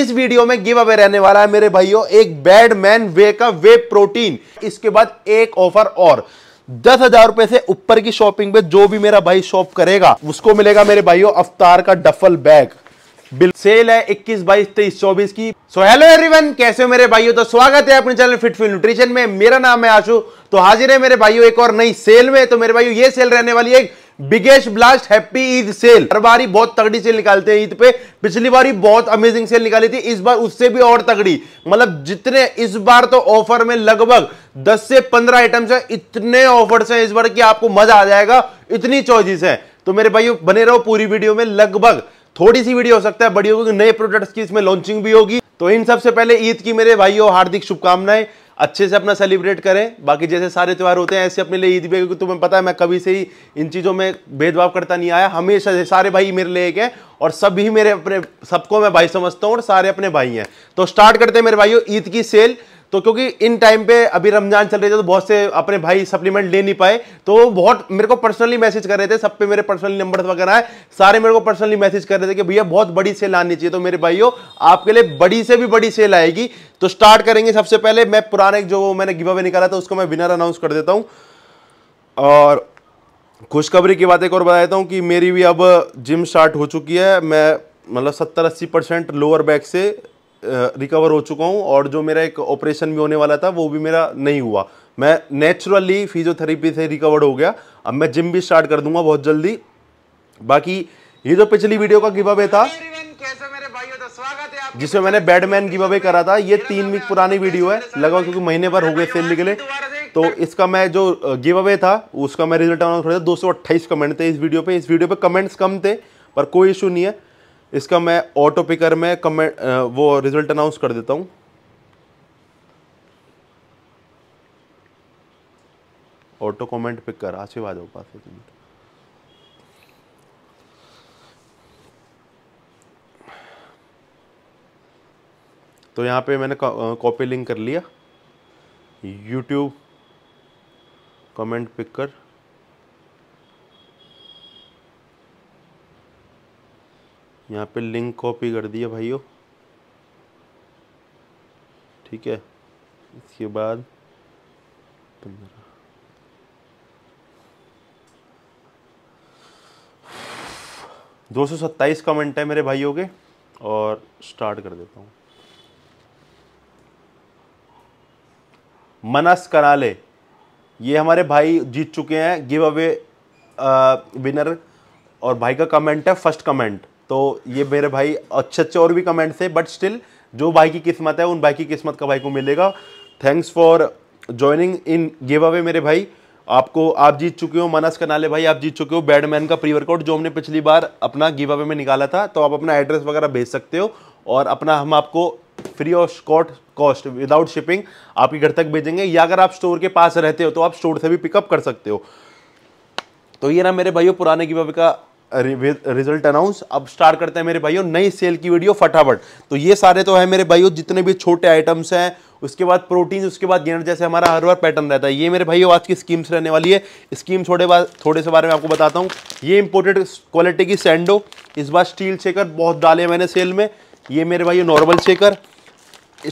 इस वीडियो में give away रहने वाला है मेरे भाइयों एक बैडमैन वे का वे प्रोटीन इसके बाद एक ऑफर और दस हजार रुपए से ऊपर की शॉपिंग पे जो भी मेरा भाई शॉप करेगा उसको मिलेगा मेरे भाइयों अवतार का डफल बैग बिल सेल है 21 बाईस तेईस चौबीस की सो हेलो एवरीवन कैसे हो मेरे भाइयों तो स्वागत है अपने चैनल फिट फिल न्यूट्रिशन में मेरा नाम है आशु तो हाजिर है मेरे भाइयों एक और नई सेल में तो मेरे भाइयों ये सेल रहने वाली है biggest blast happy Eid sale हर बार बहुत तगड़ी सेल निकालते हैं ईद पे पिछली बार बहुत अमेजिंग सेल निकाली थी इस बार उससे भी और तगड़ी मतलब जितने इस बार तो ऑफर में लगभग 10 से 15 आइटम्स हैं इतने ऑफर्स हैं इस बार कि आपको मजा आ जाएगा इतनी चॉइसिस है तो मेरे भाई बने रहो पूरी वीडियो में लगभग थोड़ी सी वीडियो हो सकता है बड़ी होगी नए प्रोडक्ट्स की इसमें लॉन्चिंग भी होगी तो इन सबसे पहले ईद की मेरे भाइयों हार्दिक शुभकामनाएं अच्छे से अपना सेलिब्रेट करें बाकी जैसे सारे त्यौहार होते हैं ऐसे अपने लिए ईद भी क्योंकि तुम्हें पता है मैं कभी से ही इन चीज़ों में भेदभाव करता नहीं आया हमेशा से सारे भाई मेरे लिए एक हैं और सभी मेरे अपने सबको मैं भाई समझता हूँ और सारे अपने भाई हैं तो स्टार्ट करते हैं मेरे भाइयों ईद की सेल तो क्योंकि इन टाइम पे अभी रमजान चल रहे थे तो बहुत से अपने भाई सप्लीमेंट ले नहीं पाए तो बहुत मेरे को पर्सनली मैसेज कर रहे थे सब पे मेरे पर्सनली नंबर वगैरह है सारे मेरे को पर्सनली मैसेज कर रहे थे कि भैया बहुत बड़ी सेल आनी चाहिए तो मेरे भाइयों आपके लिए बड़ी से भी बड़ी सेल आएगी तो स्टार्ट करेंगे सबसे पहले मैं पुराने जो मैंने गिवा निकाला था उसको मैं विनर अनाउंस कर देता हूँ और खुशखबरी की बात एक और बता देता हूँ कि मेरी भी अब जिम स्टार्ट हो चुकी है मैं मतलब सत्तर अस्सी परसेंट लोअर बैक से रिकवर हो चुका हूँ और जो मेरा एक ऑपरेशन भी होने वाला था वो भी मेरा नहीं हुआ मैं नेचुरली फिजियोथेरेपी से रिकवर हो गया अब मैं जिम भी स्टार्ट कर दूंगा बहुत जल्दी बाकी ये जो पिछली वीडियो का गिव अवे था जिसमें मैंने बैडमैन गिव अवे करा था ये तीन वीक पुरानी वीडियो है लगभग क्योंकि महीने भर हो गए सेल निकले तो इसका मैं जो गिव अवे था उसका मैं रिजल्ट आना थोड़ा दो सौ अट्ठाईस कमेंट थे इस वीडियो पे इस वीडियो पे कमेंट्स कम थे पर कोई इशू नहीं है इसका मैं ऑटो पिकर में कमेंट वो रिज़ल्ट अनाउंस कर देता हूँ ऑटो कमेंट पिकर आशीर्वाद हो पास एक मिनट तो यहाँ पे मैंने कॉपी लिंक कर लिया यूट्यूब कमेंट पिक कर यहाँ पे लिंक कॉपी कर दिया भाइयों ठीक है इसके बाद पंद्रह दो सौ सत्ताईस कमेंट है मेरे भाइयों के और स्टार्ट कर देता हूँ मनस कनाले ये हमारे भाई जीत चुके हैं गिव अवे विनर और भाई का कमेंट है फर्स्ट कमेंट तो ये मेरे भाई अच्छे अच्छे और भी कमेंट्स है बट स्टिल जो भाई की किस्मत है उन भाई की किस्मत का भाई को मिलेगा thanks for joining in giveaway मेरे भाई आपको आप जीत चुके हो का कनाले भाई आप जीत चुके हो बैडमैन का प्री वर्कआउट जो हमने पिछली बार अपना गिव अवे में निकाला था तो आप अपना एड्रेस वगैरह भेज सकते हो और अपना हम आपको free of scot cost without shipping आपके घर तक भेजेंगे या अगर आप स्टोर के पास रहते हो तो आप स्टोर से भी पिकअप कर सकते हो तो ये ना मेरे भाइयों पुराने गिव अवे का रिजल्ट अनाउंस अब स्टार्ट करते हैं मेरे भाइयों नई सेल की वीडियो फटाफट तो ये सारे तो है मेरे भाइयों जितने भी छोटे आइटम्स हैं उसके बाद प्रोटीन उसके बाद गेनर जैसे हमारा हर बार पैटर्न रहता है ये मेरे भाइयों आज की स्कीम्स रहने वाली है स्कीम थोड़े बार थोड़े से बारे में आपको बताता हूँ ये इंपोर्टेड क्वालिटी की सैंडो इस बार स्टील शेकर बहुत डाले मैंने सेल में ये मेरे भाइयों नॉर्मल शेकर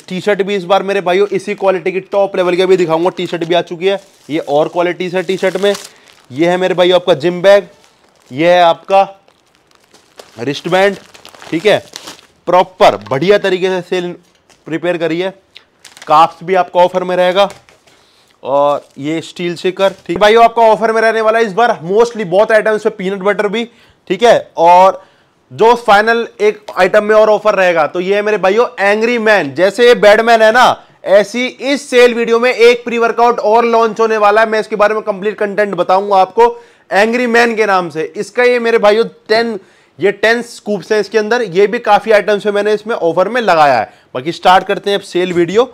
टी शर्ट भी इस बार मेरे भाइयों इसी क्वालिटी की टॉप लेवल के भी दिखाऊंगा टी शर्ट भी आ चुकी है ये और क्वालिटीज़ है टी शर्ट में ये है मेरे भाइयों आपका जिम बैग ये है आपका रिस्ट बैंड ठीक है प्रॉपर बढ़िया तरीके से सेल प्रिपेयर करिए काफ्स भी आपका ऑफर में रहेगा और ये स्टील शेकर ठीक भाई आपका ऑफर में रहने वाला है इस बार मोस्टली बहुत आइटम्स पे पीनट बटर भी ठीक है और जो फाइनल एक आइटम में और ऑफर रहेगा तो ये है मेरे भाइयों एंग्री मैन जैसे बैडमैन है ना ऐसी इस सेल वीडियो में एक प्री वर्कआउट और लॉन्च होने वाला है मैं इसके बारे में कंप्लीट कंटेंट बताऊंगा आपको एंग्री मैन के नाम से इसका ये मेरे भाइयों टेन ये टेन स्कूप्स हैं इसके अंदर ये भी काफ़ी आइटम्स है मैंने इसमें ऑफर में लगाया है बाकी स्टार्ट करते हैं अब सेल वीडियो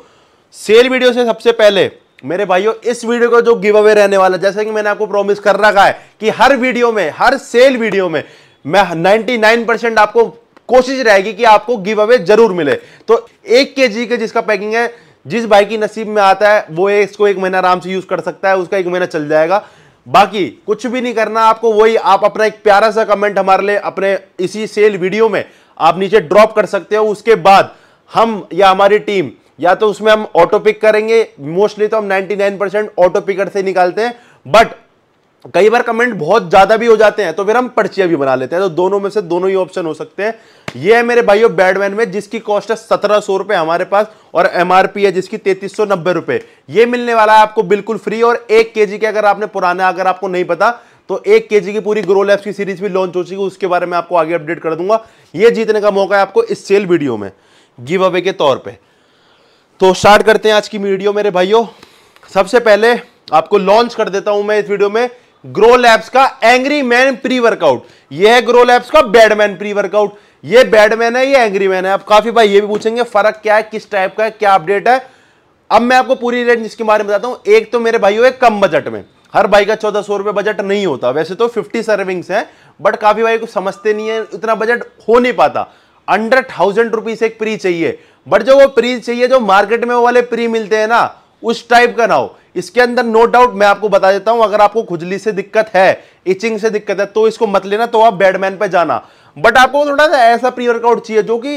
सेल वीडियो से सबसे पहले मेरे भाइयों इस वीडियो का जो गिव अवे रहने वाला जैसा कि मैंने आपको प्रॉमिस कर रखा है कि हर वीडियो में हर सेल वीडियो में मैं 99 परसेंट आपको कोशिश रहेगी कि आपको गिव अवे जरूर मिले तो एक के जी के जिसका पैकिंग है जिस भाई की नसीब में आता है वो इसको एक महीना आराम से यूज कर सकता है उसका एक महीना चल जाएगा बाकी कुछ भी नहीं करना आपको वही आप अपना एक प्यारा सा कमेंट हमारे लिए अपने इसी सेल वीडियो में आप नीचे ड्रॉप कर सकते हो उसके बाद हम या हमारी टीम या तो उसमें हम ऑटो पिक करेंगे मोस्टली तो हम 99 परसेंट ऑटो पिकर से निकालते हैं बट कई बार कमेंट बहुत ज्यादा भी हो जाते हैं तो फिर हम पर्चियां भी बना लेते हैं तो दोनों में से दोनों ही ऑप्शन हो सकते हैं ये है मेरे भाइयों बैडमैन में जिसकी कॉस्ट है सत्रह सौ रुपए हमारे पास और एमआरपी है जिसकी तैतीस सौ नब्बे रुपए ये मिलने वाला है आपको बिल्कुल फ्री और एक के के अगर आपने पुराना अगर आपको नहीं पता तो एक के की पूरी ग्रो लैब्स की सीरीज भी लॉन्च हो चुकी उसके बारे में आपको आगे अपडेट कर दूंगा ये जीतने का मौका है आपको इस सेल वीडियो में गिव अवे के तौर पर तो स्टार्ट करते हैं आज की वीडियो मेरे भाइयों सबसे पहले आपको लॉन्च कर देता हूं मैं इस वीडियो में ग्रो लैब्स का एंग्री मैन प्री वर्कआउट ये है ग्रो लैब्स का बैडमैन प्री वर्कआउट ये बैडमैन है ये एंग्री मैन है आप काफी भाई ये भी पूछेंगे फर्क क्या है किस टाइप का है क्या अपडेट है अब मैं आपको पूरी रेट इसके बारे में बताता हूं एक तो मेरे भाई है कम बजट में हर भाई का चौदह सौ रुपये बजट नहीं होता वैसे तो फिफ्टी सर्विंग्स है बट काफ़ी भाई को समझते नहीं है इतना बजट हो नहीं पाता अंडर थाउजेंड रुपीज़ एक प्री चाहिए बट जो वो प्री चाहिए जो मार्केट में वो वाले प्री मिलते हैं ना उस टाइप का ना हो इसके अंदर नो डाउट मैं आपको बता देता हूं अगर आपको खुजली से दिक्कत है इचिंग से दिक्कत है तो इसको मत लेना तो आप बेडमैन पर जाना बट आपको थोड़ा सा ऐसा प्री वर्कआउट चाहिए जो कि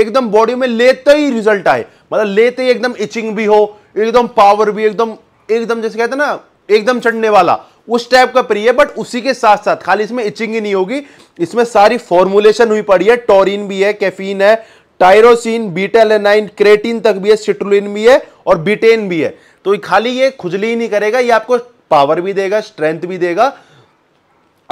एकदम बॉडी में लेते ही रिजल्ट आए मतलब लेते ही एकदम इचिंग भी हो एकदम पावर भी एकदम एकदम जैसे कहते हैं ना एकदम चढ़ने वाला उस टाइप का प्री है बट उसी के साथ साथ खाली इसमें इचिंग ही नहीं होगी इसमें सारी फॉर्मुलेशन हुई पड़ी है टोरिन भी है कैफीन है टायरोसिन बीटा लेनाइन क्रेटिन तक भी है सिट्रुलिन भी है और बीटेन भी है तो खाली ये खुजली ही नहीं करेगा ये आपको पावर भी देगा स्ट्रेंथ भी देगा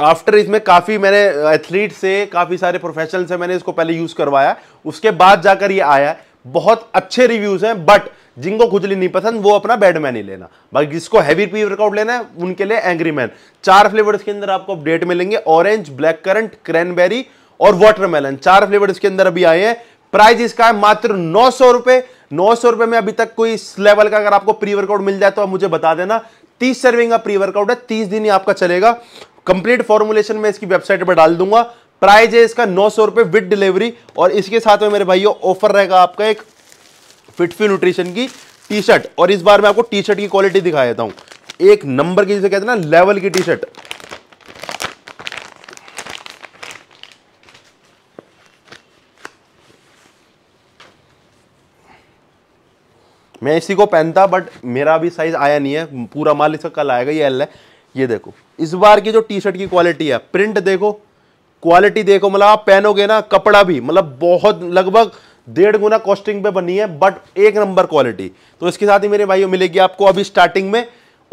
आफ्टर इसमें काफ़ी मैंने एथलीट से काफ़ी सारे प्रोफेशनल से मैंने इसको पहले यूज़ करवाया उसके बाद जाकर ये आया बहुत अच्छे रिव्यूज़ हैं बट जिनको खुजली नहीं पसंद वो अपना बैडमैन ही लेना बाकी जिसको हैवी पी वर्कआउट लेना है उनके लिए एंग्री मैन चार फ्लेवर के अंदर आपको अपडेट मिलेंगे ऑरेंज ब्लैक करंट क्रैनबेरी और वाटरमेलन चार फ्लेवर के अंदर अभी आए हैं प्राइस इसका है मात्र नौ सौ रुपए नौ सौ रुपए में अभी तक कोई इस लेवल का अगर आपको प्री वर्कआउट मिल जाए तो आप मुझे बता देना तीस सर्विंग का प्री वर्कआउट है तीस दिन ही आपका चलेगा कंप्लीट फॉर्मुलेशन में इसकी वेबसाइट पर डाल दूंगा प्राइज है इसका नौ सौ रुपए विद डिलीवरी और इसके साथ में मेरे भाइयों ऑफर रहेगा आपका एक फिटफी न्यूट्रिशन की टी शर्ट और इस बार मैं आपको टी शर्ट की क्वालिटी दिखा देता हूं एक नंबर की जिसे कहते हैं ना लेवल की टी शर्ट मैं इसी को पहनता बट मेरा भी साइज़ आया नहीं है पूरा माल इसका कल आएगा ये एल है ये देखो इस बार की जो टी शर्ट की क्वालिटी है प्रिंट देखो क्वालिटी देखो मतलब आप पहनोगे ना कपड़ा भी मतलब बहुत लगभग डेढ़ गुना कॉस्टिंग पे बनी है बट एक नंबर क्वालिटी तो इसके साथ ही मेरे भाइयों मिलेगी आपको अभी स्टार्टिंग में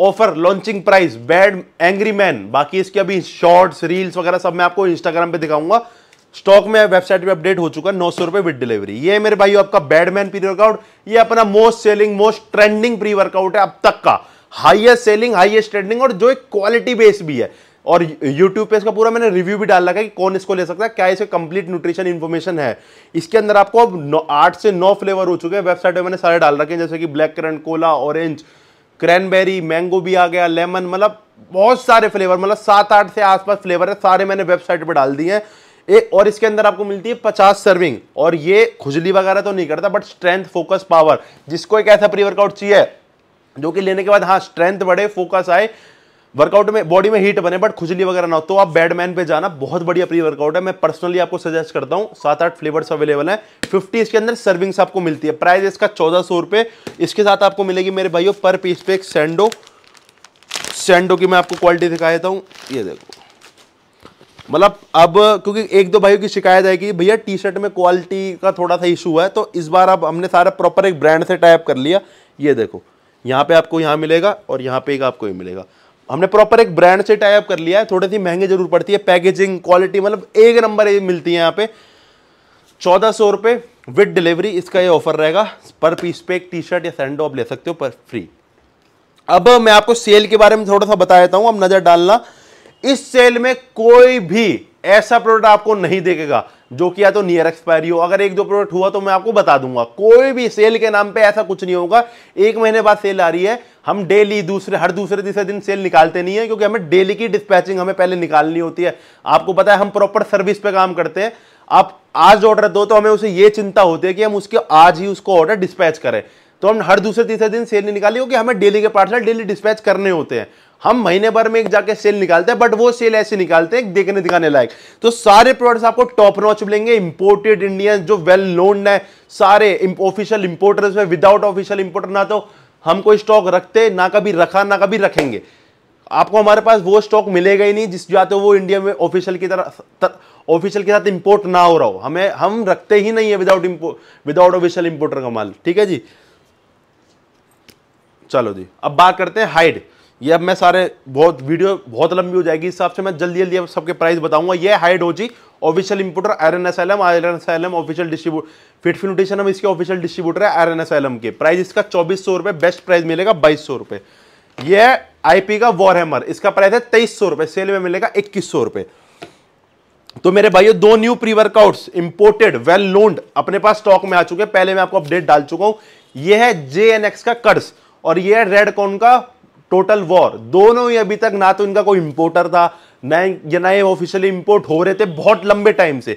offer launching price bad angry man बाकी इसके अभी शॉर्ट्स रील्स वगैरह सब मैं आपको इंस्टाग्राम पे दिखाऊंगा स्टॉक में वेबसाइट पे अपडेट हो चुका है नौ सौ रुपए विद डिलीवरी ये मेरे भाई आपका बैडमैन प्री वर्कआउट ये अपना most selling most trending pre workout है अब तक का हाईएस्ट सेलिंग हाईएस्ट ट्रेंडिंग और जो एक क्वालिटी बेस भी है और YouTube पे इसका पूरा मैंने रिव्यू भी डाल रखा है कि कौन इसको ले सकता है क्या इसके कंप्लीट न्यूट्रिशन इन्फॉर्मेशन है इसके अंदर आपको अब आठ से नौ फ्लेवर हो चुके हैं वेबसाइट पे मैंने सारे डाल रखे हैं जैसे कि black currant cola orange cranberry mango भी आ गया लेमन मतलब बहुत सारे फ्लेवर मतलब सात आठ से आसपास फ्लेवर है सारे मैंने वेबसाइट पर डाल दिए हैं एक और इसके अंदर आपको मिलती है पचास सर्विंग और ये खुजली वगैरह तो नहीं करता बट स्ट्रेंथ फोकस पावर जिसको एक ऐसा प्री वर्कआउट चाहिए जो कि लेने के बाद हाँ स्ट्रेंथ बढ़े फोकस आए वर्कआउट में बॉडी में हीट बने बट खुजली वगैरह ना हो तो आप बैडमैन पे जाना बहुत बढ़िया प्री वर्कआउट है मैं पर्सनली आपको सजेस्ट करता हूँ सात आठ फ्लेवर्स अवेलेबल हैं फिफ्टी इसके अंदर सर्विंग्स आपको मिलती है प्राइस इसका चौदह सौ रुपये इसके साथ आपको मिलेगी मेरे भाइयों पर पीस पे एक सेंडो सेंडो की मैं आपको क्वालिटी दिखा देता हूँ ये देखो मतलब अब क्योंकि एक दो भाइयों की शिकायत है कि भैया टी शर्ट में क्वालिटी का थोड़ा सा इशू है तो इस बार अब हमने सारा प्रॉपर एक ब्रांड से टाइप कर लिया ये देखो यहाँ पे आपको यहाँ मिलेगा और यहाँ पे एक आपको ये मिलेगा हमने प्रॉपर एक ब्रांड से टाइप कर लिया है थोड़ी सी महंगी जरूर पड़ती है पैकेजिंग क्वालिटी मतलब एक नंबर ये मिलती है यहाँ पे चौदह सौ रुपये विथ डिलीवरी इसका ये ऑफर रहेगा पर पीस पे एक टी शर्ट या सैंडो आप ले सकते हो पर फ्री अब मैं आपको सेल के बारे में थोड़ा सा बता देता हूँ अब नज़र डालना इस सेल में कोई भी ऐसा प्रोडक्ट आपको नहीं देखेगा जो कि या तो नियर एक्सपायरी हो अगर एक दो प्रोडक्ट हुआ तो मैं आपको बता दूंगा कोई भी सेल के नाम पे ऐसा कुछ नहीं होगा एक महीने बाद सेल आ रही है हम डेली दूसरे हर दूसरे तीसरे दिन सेल निकालते नहीं है क्योंकि हमें डेली की डिस्पैचिंग हमें पहले निकालनी होती है आपको पता है हम प्रॉपर सर्विस पे काम करते हैं आप आज ऑर्डर दो तो हमें उसे ये चिंता होती है कि हम उसके आज ही उसको ऑर्डर डिस्पैच करें तो हम हर दूसरे तीसरे दिन सेल नहीं निकाली क्योंकि हमें डेली के पार्सल डेली डिस्पैच करने होते हैं हम महीने भर में एक जाके सेल निकालते हैं बट वो सेल ऐसे निकालते हैं देखने दिखाने लायक तो सारे प्रोडक्ट्स आपको टॉप नॉच मिलेंगे इंपोर्टेड इंडियन जो वेल नोन है सारे ऑफिशियल इंपोर्टर्स में विदाउट ऑफिशियल इंपोर्टर ना तो हम कोई स्टॉक रखते ना कभी रखा ना कभी रखेंगे आपको हमारे पास वो स्टॉक मिलेगा ही नहीं जिस या वो इंडिया में ऑफिशियल की तरह ऑफिशियल के साथ इंपोर्ट ना हो रहा हो हमें हम रखते ही नहीं है without import without official importer का माल ठीक है जी चलो जी अब बात करते हैं हाइड ये अब मैं सारे बहुत वीडियो बहुत लंबी हो जाएगी इस हिसाब से मैं जल्दी जल्दी अब सबके प्राइस बताऊंगा ये हाइड्रोजी official importer R N S L M R N S L M official distribute fit फिनोटेशन हम इसके ऑफिशियल डिस्ट्रीब्यूटर है R N S L M के प्राइस इसका चौबीस सौ रुपये बेस्ट प्राइस मिलेगा बाईस सौ रुपये ये है आईपी का वॉर हैमर इसका प्राइस है तेईस सौ रुपये सेल में मिलेगा इक्कीस सौ रुपये तो मेरे भाइयों दो new pre workouts imported well लोन्ड अपने पास स्टॉक में आ चुके हैं पहले मैं आपको अपडेट डाल चुका हूं यह है जे का कर्स और यह है रेडकॉन का टोटल वॉर दोनों ही अभी तक ना तो इनका कोई इंपोर्टर था ना ना ये ऑफिशियली इंपोर्ट हो रहे थे बहुत लंबे टाइम से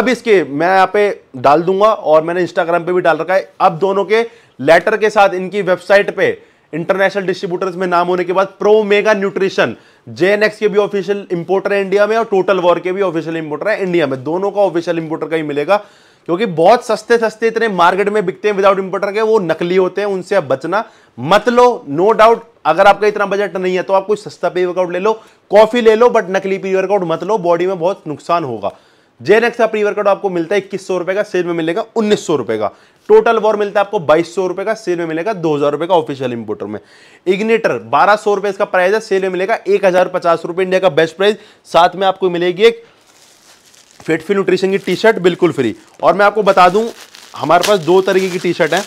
अब इसके मैं यहाँ पे डाल दूंगा और मैंने इंस्टाग्राम पे भी डाल रखा है अब दोनों के लेटर के साथ इनकी वेबसाइट पे इंटरनेशनल डिस्ट्रीब्यूटर्स में नाम होने के बाद प्रो मेगा न्यूट्रिशन जेएनएक्स के भी ऑफिशियल इंपोर्टर है इंडिया में और टोटल वॉर के भी ऑफिशियल इंपोर्टर है इंडिया में दोनों का ऑफिशियल इंपोर्टर का ही मिलेगा क्योंकि बहुत सस्ते सस्ते इतने मार्केट में बिकते हैं विदाउट इंपोर्टर के वो नकली होते हैं उनसे आप बचना मत लो नो डाउट अगर आपका इतना बजट नहीं है तो आप कोई सस्ता प्री वर्कआउट ले लो कॉफी ले लो बट नकली प्री वर्कआउट मत लो बॉडी में बहुत नुकसान होगा जेनेक्स का प्री वर्कआउट आपको मिलता है इक्कीस सौ रुपए का सेल में मिलेगा उन्नीस सौ रुपए का टोटल वॉर मिलता है आपको बाईस रुपए का सेल में मिलेगा दो हजार रुपए का ऑफिशियल इंपोर्टर में इग्नेटर बारह सौ रुपए इसका प्राइस है सेल में मिलेगा एक हजार पचास रुपए इंडिया का बेस्ट प्राइस साथ में आपको मिलेगी एक फिट फी न्यूट्रिशन की टी शर्ट बिल्कुल फ्री और मैं आपको बता दूं हमारे पास दो तरीके की टी शर्ट है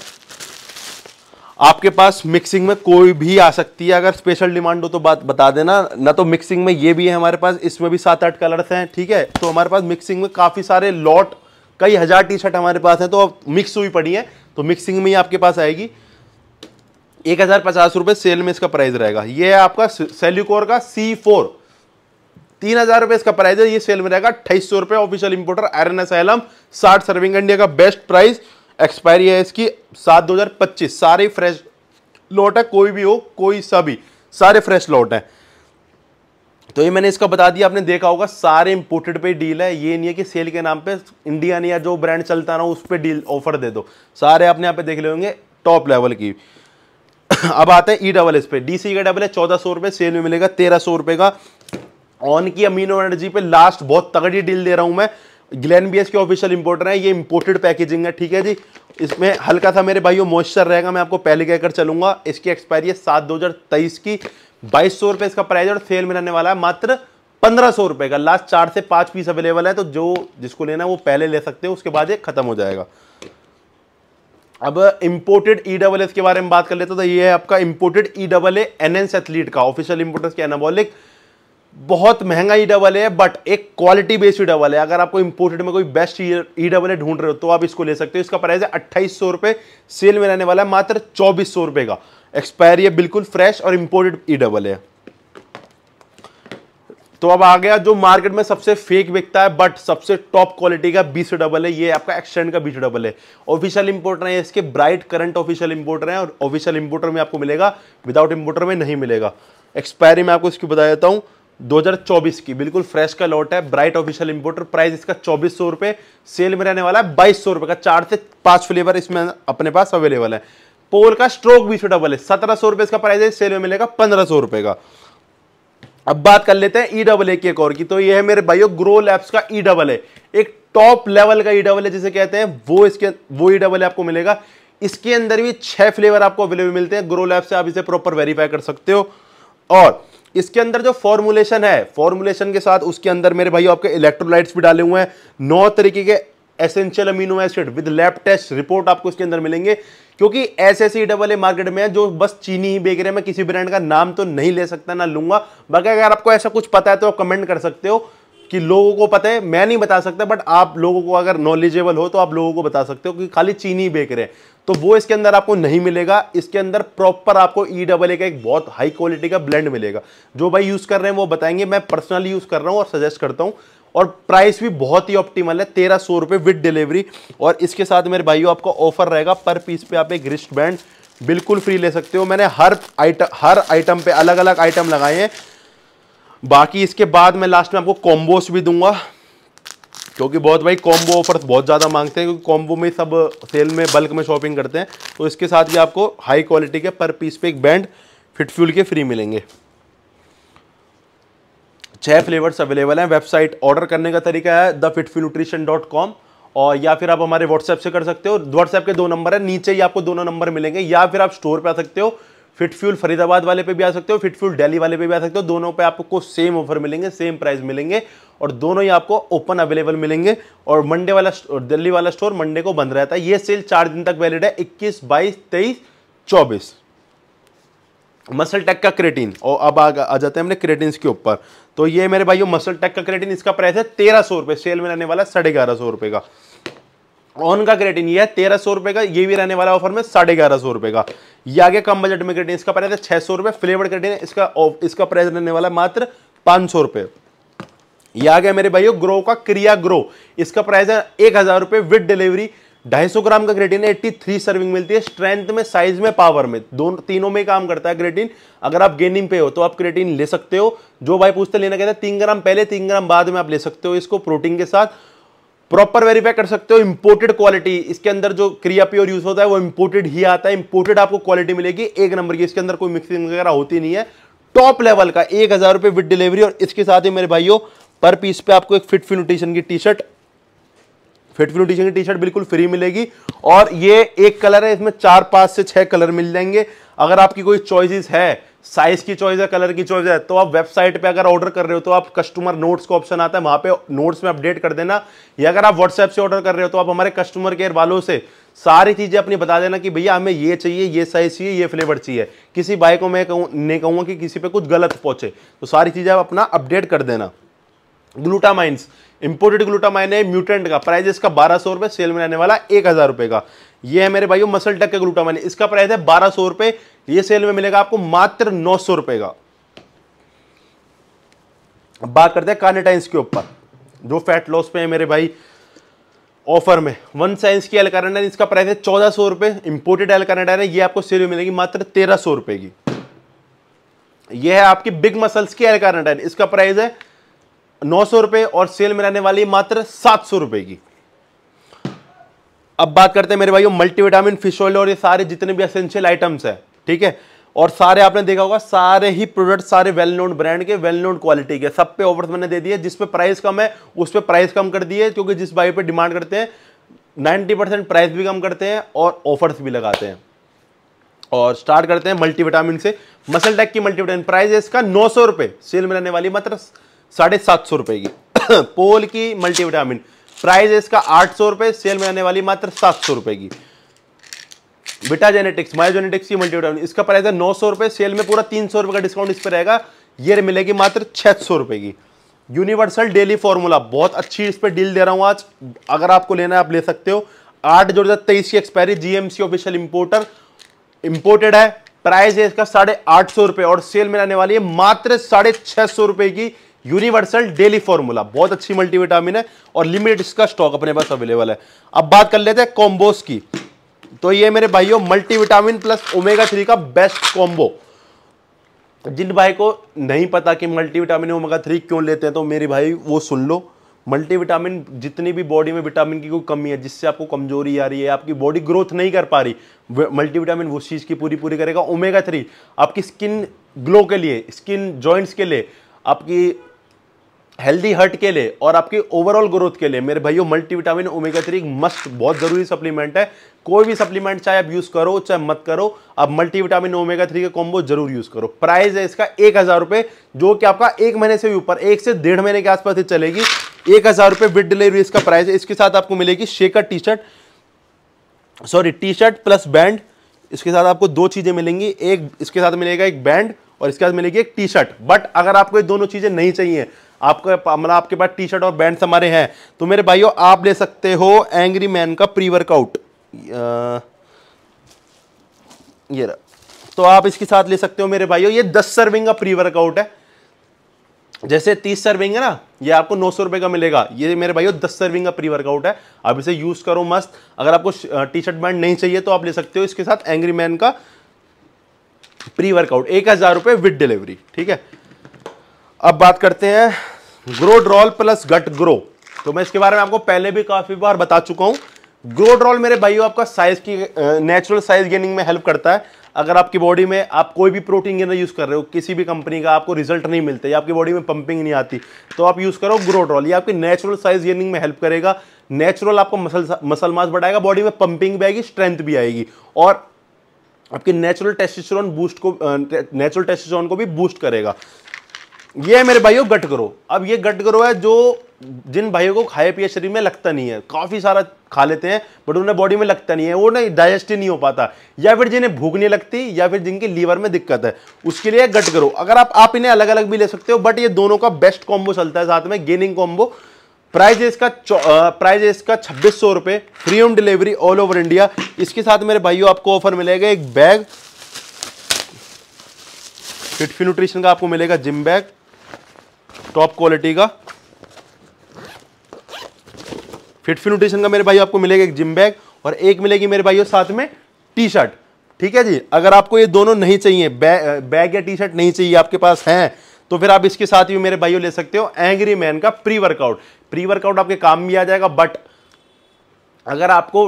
आपके पास मिक्सिंग में कोई भी आ सकती है अगर स्पेशल डिमांड हो तो बात बता देना ना तो मिक्सिंग में ये भी है हमारे पास इसमें भी सात आठ कलर्स हैं ठीक है तो हमारे पास मिक्सिंग में काफ़ी सारे लॉट कई हज़ार टी शर्ट हमारे पास हैं तो अब मिक्स हुई पड़ी है तो मिक्सिंग में ही आपके पास आएगी एक हज़ार पचास रुपए सेल में इसका प्राइस रहेगा ये है आपका सेल्यूकोर का सी फोर तीन हजार रुपए इसका प्राइस है ये सेल में रहेगा अट्ठाईस सौ रुपए ऑफिशियल इंपोर्टर आयर आयरन एसलम साठ सर्विंग इंडिया का बेस्ट प्राइस एक्सपायरी है इसकी सात दो हज़ार पच्चीस सारे फ्रेश लॉट है कोई भी हो कोई सा भी सारे फ्रेश लॉट है तो ये मैंने इसका बता दिया आपने देखा होगा सारे इंपोर्टेड पे डील है ये नहीं है कि सेल के नाम पे इंडिया ने या जो ब्रांड चलता ना उस पर डील ऑफर दे दो सारे आपने यहाँ पे देख ले होंगे टॉप लेवल की अब आते हैं ई डबल एस पे डी सी का डबल है चौदह सौ रुपये सेल में मिलेगा तेरह सौ रुपये का ऑन की अमीनो एनर्जी पे लास्ट बहुत तगड़ी डील दे रहा हूं मैं ग्लैन बी के ऑफिशियल इंपोर्टर है ये इंपोर्टेड पैकेजिंग है ठीक है जी इसमें हल्का सा मेरे भाइयों मॉइस्चर रहेगा मैं आपको पहले कहकर चलूंगा इसकी एक्सपायरी है सात दो हज़ार तेईस की बाईस सौ रुपए इसका प्राइस और सेल में रहने वाला है मात्र पंद्रह सौ रुपए का लास्ट चार से पांच पीस अवेलेबल है तो जो जिसको लेना है वो पहले ले सकते हैं उसके बाद ये खत्म हो जाएगा अब इम्पोर्टेड ई डबल एस के बारे में बात कर लेते तो ये है आपका imported E double N N athlete का ऑफिशियल इंपोर्टेंस के एनाबोलिक बहुत महंगा ई e डबल है बट एक क्वालिटी बेस्ड ई डबल है अगर आपको इंपोर्टेड में कोई बेस्ट ई डबल है ढूंढ रहे हो तो आप इसको ले सकते हो इसका प्राइस है अट्ठाईस रुपए सेल में रहने वाला है मात्र चौबीस सौ रुपए का एक्सपायरी है बिल्कुल फ्रेश और इंपोर्टेड ई डबल है तो अब आ गया जो मार्केट में सबसे फेक बिकता है बट सबसे टॉप क्वालिटी का बीस डबल है ये आपका एक्सटेंड का बीस डबल है ऑफिशियल इंपोर्टर है इसके ब्राइट करंट ऑफिशियल इंपोर्टर है और ऑफिशियल इंपोर्टर में आपको मिलेगा विदाउट इंपोर्टर में नहीं मिलेगा एक्सपायरी में आपको इसकी बता देता हूँ 2024 की बिल्कुल फ्रेश का लॉट है ब्राइट ऑफिशियल इंपोर्टर प्राइस इसका चौबीस सौ रुपये सेल में रहने वाला है बाईस सौ रुपये का चार से पांच फ्लेवर इसमें अपने पास अवेलेबल है पोल का स्ट्रोक भी छोटा है सत्रह सौ रुपये इसका प्राइस है सेल में मिलेगा पंद्रह सौ रुपये का अब बात कर लेते हैं ई डबल ए की एक और की तो ये है मेरे भाइयों ग्रो लैब्स का ई डबल ए एक टॉप लेवल का ई डबल ए जिसे कहते हैं वो इसके वो ई डबल ए आपको मिलेगा इसके अंदर भी छह फ्लेवर आपको अवेलेबल मिलते हैं ग्रो लैब से आप इसे प्रॉपर वेरीफाई कर सकते हो और इसके अंदर जो फॉर्मुलेशन है फॉर्मुलेशन के साथ उसके अंदर मेरे भाई आपके इलेक्ट्रोलाइट्स भी डाले हुए हैं नौ तरीके के essential amino acid with lab test report आपको इसके अंदर मिलेंगे क्योंकि ऐसे ऐसे डबल मार्केट में है जो बस चीनी ही बेच रहे हैं मैं किसी ब्रांड का नाम तो नहीं ले सकता ना लूंगा बाकी अगर आपको ऐसा कुछ पता है तो आप कमेंट कर सकते हो कि लोगों को पता है मैं नहीं बता सकता बट आप लोगों को अगर नॉलेजेबल हो तो आप लोगों को बता सकते हो कि खाली चीनी बेच रहे हैं तो वो इसके अंदर आपको नहीं मिलेगा इसके अंदर प्रॉपर आपको ई डबल ए का एक बहुत हाई क्वालिटी का ब्लेंड मिलेगा जो भाई यूज़ कर रहे हैं वो बताएंगे मैं पर्सनली यूज़ कर रहा हूँ और सजेस्ट करता हूँ और प्राइस भी बहुत ही ऑप्टिमल है तेरह सौ रुपये विथ डिलीवरी और इसके साथ मेरे भाइयों आपका ऑफर रहेगा पर पीस पे आप एक रिस्ट बैंड बिल्कुल फ्री ले सकते हो मैंने हर आइटम हर आइटम पे अलग अलग आइटम लगाए हैं बाकी इसके बाद मैं लास्ट में आपको कॉम्बोस भी दूंगा क्योंकि बहुत भाई कॉम्बो ऑफर्स बहुत ज़्यादा मांगते हैं क्योंकि कॉम्बो में सब सेल में बल्क में शॉपिंग करते हैं तो इसके साथ ही आपको हाई क्वालिटी के पर पीस पे एक बैंड फिट फ्यूल के फ्री मिलेंगे छह फ्लेवर्स अवेलेबल हैं वेबसाइट ऑर्डर करने का तरीका है the fit fuel nutrition dot com और या फिर आप हमारे व्हाट्सएप से कर सकते हो व्हाट्सएप के दो नंबर है नीचे ही आपको दोनों नंबर मिलेंगे या फिर आप स्टोर पर आ सकते हो फिट फ्यूल फरीदाबाद वाले पे भी आ सकते हो फिट फ्यूल दिल्ली वाले पे भी आ सकते हो दोनों पे आपको सेम ऑफर मिलेंगे सेम प्राइस मिलेंगे और दोनों ही आपको ओपन अवेलेबल मिलेंगे और मंडे वाला दिल्ली वाला स्टोर मंडे को बंद रहता है ये सेल चार दिन तक वैलिड है इक्कीस बाईस तेईस चौबीस मसल टेक का क्रेटिन और अब आ, आ जाते हैं हमने क्रेटिन के ऊपर तो ये मेरे भाइयों मसल टेक का क्रेटिन इसका प्राइस है तेरह सौ रुपये सेल में रहने वाला साढ़े ग्यारह सौ रुपये का ऑन का क्रेटिन ये है तेरह सौ रुपए का ये भी रहने वाला ऑफर में साढ़े ग्यारह सौ रुपए का ये आगे कम बजट में क्रेटिन इसका प्राइस है छह सौ रुपए फ्लेवर क्रेटिन इसका इसका प्राइस रहने वाला है मात्र पांच सौ रुपए ये आ गया मेरे भाइयों ग्रो का क्रिया ग्रो इसका प्राइस है एक हजार रुपए विद डिलीवरी ढाई सौ ग्राम का ग्रेटिन एट्टी थ्री सर्विंग मिलती है स्ट्रेंथ में साइज में पावर में दोनों तीनों में काम करता है ग्रेटिन अगर आप गेनिंग पे हो तो आप क्रेटिन ले सकते हो जो भाई पूछते लेना कहते हैं तीन ग्राम पहले तीन ग्राम बाद में आप ले सकते हो इसको प्रोटीन के साथ प्रॉपर वेरीफाई कर सकते हो इंपोर्टेड क्वालिटी इसके अंदर जो क्रिया प्योर यूज होता है वो इंपोर्टेड ही आता है इंपोर्टेड आपको क्वालिटी मिलेगी एक नंबर की इसके अंदर कोई मिक्सिंग वगैरह होती नहीं है टॉप लेवल का एक हज़ार रुपए विद डिलीवरी और इसके साथ ही मेरे भाइयों पर पीस पे आपको एक फिट फिनुटेशन की टी शर्ट फिट फिनुटेशन की टी शर्ट बिल्कुल फ्री मिलेगी और ये एक कलर है इसमें चार पांच से छह कलर मिल जाएंगे अगर आपकी कोई चॉइसिस है साइज की चॉइस है कलर की चॉइस है तो आप वेबसाइट पे अगर ऑर्डर कर रहे हो तो आप कस्टमर नोट्स का ऑप्शन आता है वहां पे नोट्स में अपडेट कर देना या अगर आप व्हाट्सएप से ऑर्डर कर रहे हो तो आप हमारे कस्टमर केयर वालों से सारी चीज़ें अपनी बता देना कि भैया हमें ये चाहिए ये साइज़ चाहिए ये फ्लेवर चाहिए किसी बाइक को मैं कहूँ नहीं कहूँगा कि किसी पे कुछ गलत पहुंचे तो सारी चीज़ें आप अपना अपडेट कर देना ग्लूटामाइंस इंपोर्टेड ग्लूटामाइन है म्यूटेंट का प्राइस इसका बारह सौ रुपये सेल में रहने वाला एक हज़ार रुपए का ये है मेरे भाइयों मसल टक के ग्लूटामाइन इसका प्राइस है बारह सौ रुपए ये सेल में मिलेगा आपको मात्र नौ सौ रुपए का अब बात करते हैं कार्नेटाइंस के ऊपर जो फैट लॉस पे है मेरे भाई ऑफर में वन साइंस की एल कार्नेटाइन इसका प्राइस है चौदह सौ रुपए इंपोर्टेड एल कार्नेटाइन है ये आपको सेल में मिलेगी मात्र तेरह सौ रुपए की यह है आपकी बिग मसल्स की एल कार्नेटाइन इसका प्राइस है नौ सौ रुपए और सेल में रहने वाली मात्र सात सौ रुपए की अब बात करते हैं मेरे भाई मल्टीविटामिन फिश ऑयल और ये सारे जितने भी असेंशियल आइटम्स हैं ठीक है और सारे आपने देखा होगा सारे ही प्रोडक्ट सारे वेल नोन ब्रांड के वेल नोन क्वालिटी के सब पे ऑफर्स मैंने दे दिए जिस पे प्राइस कम है उस पे प्राइस कम कर दिए क्योंकि जिस बाई पे डिमांड करते हैं 90 परसेंट प्राइस भी कम करते हैं और ऑफर्स भी लगाते हैं और स्टार्ट करते हैं मल्टीविटामिन से मसल टैक की मल्टीविटामिन प्राइस है इसका नौ सौ रुपये सेल में रहने वाली मात्र साढ़े सात सौ रुपये की पोल की मल्टीविटामिन प्राइस है इसका आठ सौ रुपये सेल में रहने वाली मात्र सात सौ रुपये की बिटा जेनेटिक्स माई जेनेटिक्स की मल्टीविटामिन इसका प्राइस है नौ सौ रुपये सेल में पूरा तीन सौ रुपये का डिस्काउंट इस पर रहेगा ये मिलेगी मात्र छः सौ रुपये की यूनिवर्सल डेली फार्मूला बहुत अच्छी इस पर डील दे रहा हूँ आज अगर आपको लेना है आप ले सकते हो आठ जो हज़ार तेईस की expiry GMC official importer imported है प्राइस है इसका साढ़े आठ सौ रुपये और सेल में आने वाली है मात्र साढ़े छः सौ रुपये की यूनिवर्सल डेली फॉर्मूला बहुत अच्छी मल्टीविटामिन है और लिमिटेड इसका स्टॉक अपने पास अवेलेबल है अब बात कर लेते हैं कॉम्बोस की तो ये मेरे भाइयों मल्टीविटामिन प्लस ओमेगा थ्री का बेस्ट कॉम्बो जिन भाई को नहीं पता कि मल्टीविटामिन ओमेगा थ्री क्यों लेते हैं तो मेरे भाई वो सुन लो मल्टीविटामिन जितनी भी बॉडी में विटामिन की कोई कमी है जिससे आपको कमजोरी आ रही है आपकी बॉडी ग्रोथ नहीं कर पा रही मल्टीविटामिन वो चीज़ की पूरी पूरी करेगा ओमेगा थ्री आपकी स्किन ग्लो के लिए स्किन जॉइंट्स के लिए आपकी हेल्दी हर्ट के लिए और आपकी ओवरऑल ग्रोथ के लिए मेरे भाइयों मल्टीविटामिन ओमेगा थ्री मस्ट बहुत जरूरी सप्लीमेंट है कोई भी सप्लीमेंट चाहे आप यूज करो चाहे मत करो आप मल्टीविटामिन ओमेगा थ्री का कॉम्बो जरूर यूज करो प्राइस है इसका एक हजार रुपए जो कि आपका एक महीने से भी ऊपर एक से डेढ़ महीने के आसपास ही चलेगी एक हजार रुपए विद डिलीवरी इसका प्राइस है इसके साथ आपको मिलेगी shaker T shirt sorry T shirt plus band इसके साथ आपको दो चीजें मिलेंगी एक इसके साथ मिलेगा एक बैंड और इसके साथ मिलेगी एक टी शर्ट बट अगर आपको ये दोनों चीजें नहीं चाहिए आपका मतलब आपके पास टी शर्ट और बैंड हमारे हैं तो मेरे भाइयों आप ले सकते हो एंग्री मैन का प्री वर्कआउट ये रहा तो आप इसके साथ ले सकते हो मेरे भाइयों ये दस सर्विंग का प्री वर्कआउट है जैसे तीस सर्विंग है ना ये आपको नौ सौ रुपये का मिलेगा ये मेरे भाइयों दस सर्विंग का प्री वर्कआउट है आप इसे यूज़ करो मस्त अगर आपको टी शर्ट बैंड नहीं चाहिए तो आप ले सकते हो इसके साथ एंग्री मैन का प्री वर्कआउट एक हज़ार रुपये विद डिलीवरी ठीक है अब बात करते हैं ग्रोड्रॉल प्लस गट ग्रो तो मैं इसके बारे में आपको पहले भी काफ़ी बार बता चुका हूं ग्रोड्रॉल मेरे भाइयों आपका साइज की नेचुरल साइज गेनिंग में हेल्प करता है अगर आपकी बॉडी में आप कोई भी प्रोटीन गेनर यूज़ कर रहे हो किसी भी कंपनी का आपको रिजल्ट नहीं मिलता या आपकी बॉडी में पंपिंग नहीं आती तो आप यूज़ करो ग्रोड्रॉल ये आपकी नेचुरल साइज गेनिंग में हेल्प करेगा नेचुरल आपको मसल मसल मास बढ़ाएगा बॉडी में पंपिंग भी आएगी स्ट्रेंथ भी आएगी और आपके नेचुरल टेस्टिस्टोन बूस्ट को नेचुरल टेस्टिस्टोन को भी बूस्ट करेगा ये है मेरे भाइयों गट करो अब ये गट करो है जो जिन भाइयों को खाए पिए शरीर में लगता नहीं है काफ़ी सारा खा लेते हैं बट उन्हें बॉडी में लगता नहीं है वो नहीं डाइजेस्ट ही नहीं हो पाता या फिर जिन्हें भूख नहीं लगती या फिर जिनके लीवर में दिक्कत है उसके लिए गट करो अगर आप आप इन्हें अलग अलग भी ले सकते हो बट ये दोनों का बेस्ट कॉम्बो चलता है साथ में गेनिंग कॉम्बो प्राइस है इसका प्राइस है इसका छब्बीस सौ रुपए free home delivery all over India इसके साथ मेरे भाइयों आपको ऑफर मिलेगा एक बैग फिटफी न्यूट्रिशन का आपको मिलेगा जिम बैग टॉप क्वालिटी का फिटफी न्यूट्रिशन का मेरे भाई आपको मिलेगा एक जिम बैग और एक मिलेगी मेरे भाइयों साथ में टी शर्ट ठीक है जी अगर आपको ये दोनों नहीं चाहिए बैग या टी शर्ट नहीं चाहिए आपके पास है तो फिर आप इसके साथ ही मेरे भाइयों ले सकते हो एंग्री मैन का प्री वर्कआउट प्री वर्कआउट आपके काम भी आ जाएगा बट अगर आपको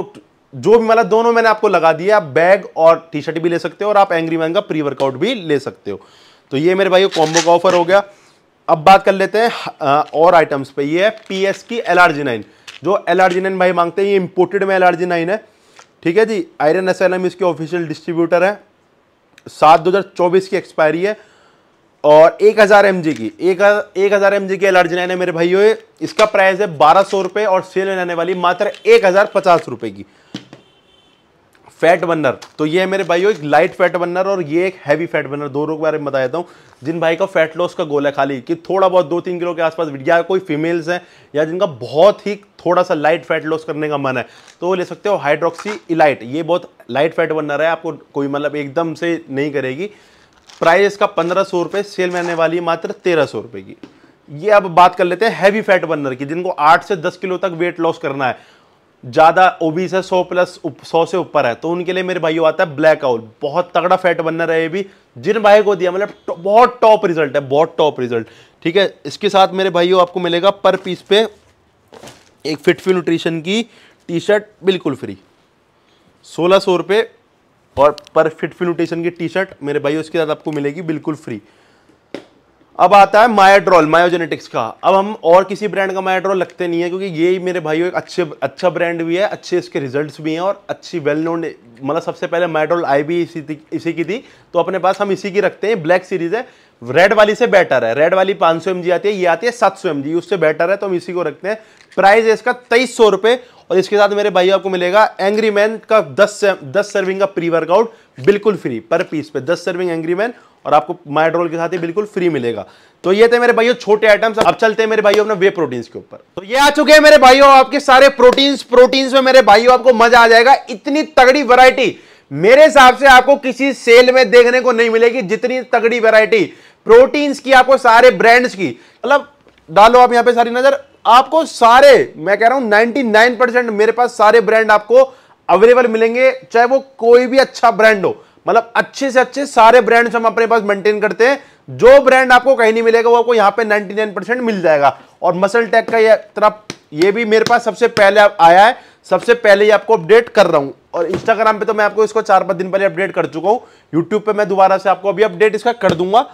जो भी मतलब दोनों मैंने आपको लगा दिया आप बैग और टी शर्ट भी ले सकते हो और आप एंग्री मैन का प्री वर्कआउट भी ले सकते हो तो ये मेरे भाइयों कॉम्बो का ऑफर हो गया अब बात कर लेते हैं और आइटम्स पे ये है पी एस की एल आर जी नाइन जो एल आर जी नाइन भाई मांगते हैं ये इंपोर्टेड में एल आर जी नाइन है ठीक है G iron S L M इसके ऑफिशियल डिस्ट्रीब्यूटर है सात दो हज़ार चौबीस की एक्सपायरी है और एक हज़ार एम जी की एक एक हज़ार एम जी की एल आर जी नाइन है मेरे भाइयों इसका प्राइस है बारह सौ रुपये और सेल में रहने वाली मात्र एक हज़ार पचास रुपये की फैट बर्नर तो ये है मेरे भाइयों एक लाइट फैट बर्नर और ये एक हैवी फैट बर्नर दोनों के बारे में बता देता हूँ जिन भाई का फैट लॉस का गोल है खाली कि थोड़ा बहुत दो तीन किलो के आसपास या कोई फीमेल्स हैं या जिनका बहुत ही थोड़ा सा लाइट फैट लॉस करने का मन है तो वो ले सकते हो हाइड्रोक्सी इलाइट ये बहुत लाइट फैट बर्नर है आपको कोई मतलब एकदम से नहीं करेगी प्राइस इसका पंद्रह सौ रुपये सेल में आने वाली है मात्र तेरह सौ रुपये की ये अब बात कर लेते हैं हैवी फैट बर्नर की जिनको आठ से दस किलो तक वेट लॉस करना है ज़्यादा ओबीस है सौ प्लस सौ से ऊपर है तो उनके लिए मेरे भाइयों आता है ब्लैक आउल बहुत तगड़ा फैट बनना रहे भी जिन भाई को दिया मतलब तो, बहुत टॉप रिजल्ट है बहुत टॉप रिजल्ट ठीक है इसके साथ मेरे भाइयों आपको मिलेगा पर पीस पे एक फिटफी न्यूट्रिशन की टी शर्ट बिल्कुल फ्री सोलह सौ रुपये और पर फिटफी न्यूट्रिशन की टी शर्ट मेरे भाइयों इसके साथ आपको मिलेगी बिल्कुल फ्री अब आता है मायाड्रॉल मायोजेनेटिक्स का अब हम और किसी ब्रांड का मायाड्रॉल लगते नहीं है क्योंकि ये मेरे भाई एक अच्छे अच्छा ब्रांड भी है अच्छे इसके रिजल्ट्स भी हैं और अच्छी वेल नोन मतलब सबसे पहले मायाड्रॉल आई भी इसी इसी की थी तो अपने पास हम इसी की रखते हैं ब्लैक सीरीज है रेड वाली से बेटर है रेड वाली पाँच सौ आती है ये आती है सात सौ उससे बेटर है तो हम इसी को रखते हैं प्राइस है इसका तेईस सौ और इसके साथ मेरे भाई आपको मिलेगा एंग्री मैन का दस दस सर्विंग का प्री वर्कआउट बिल्कुल फ्री पर पीस पे दस सर्विंग एंग्री मैन और आपको माइड्रोल के साथ ही बिल्कुल फ्री मिलेगा तो ये थे मेरे भाइयों छोटे आइटम्स अब चलते हैं मेरे भाइयों अपने वे प्रोटीन के ऊपर तो ये आ चुके हैं मेरे भाइयों आपके सारे प्रोटीन्स प्रोटीन्स में मेरे भाइयों आपको मजा आ जाएगा इतनी तगड़ी वरायटी मेरे हिसाब से आपको किसी सेल में देखने को नहीं मिलेगी जितनी तगड़ी वेरायटी प्रोटीन्स की आपको सारे ब्रांड्स की मतलब डालो आप यहां पे सारी नजर आपको सारे मैं कह रहा हूं 99 मेरे पास सारे ब्रांड आपको अवेलेबल मिलेंगे चाहे वो कोई भी अच्छा ब्रांड हो मतलब अच्छे से अच्छे सारे ब्रांड्स हम अपने पास मेंटेन करते हैं जो ब्रांड आपको कहीं नहीं मिलेगा वो आपको यहाँ पे 99 परसेंट मिल जाएगा और मसल टैग का ये तरफ ये भी मेरे पास सबसे पहले आया है सबसे पहले ये आपको अपडेट कर रहा हूँ और इंस्टाग्राम पे तो मैं आपको इसको चार पाँच दिन पहले अपडेट कर चुका हूँ यूट्यूब पे मैं दोबारा से आपको अभी अपडेट इसका कर दूंगा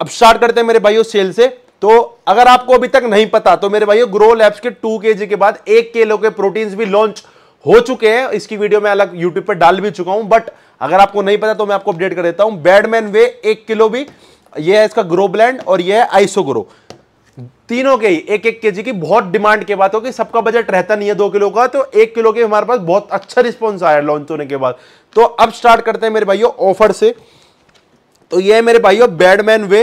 अब स्टार्ट करते हैं मेरे भाई सेल से तो अगर आपको अभी तक नहीं पता तो मेरे भाई ग्रो लैब्स के टू के के बाद एक किलो के प्रोटीन्स भी लॉन्च हो चुके हैं इसकी वीडियो मैं अलग यूट्यूब पर डाल भी चुका हूँ बट अगर आपको नहीं पता तो मैं आपको अपडेट कर देता हूं बैडमैन वे एक किलो भी यह है इसका ग्रो ब्लैंड और यह है आइसो ग्रो तीनों के ही एक एक जी की बहुत डिमांड के बाद होगी सबका बजट रहता नहीं है दो किलो का तो एक किलो के हमारे पास बहुत अच्छा रिस्पॉन्स आया लॉन्च होने के बाद तो अब स्टार्ट करते हैं मेरे भाइयों ऑफर से तो ये है मेरे भाइयों बैडमैन वे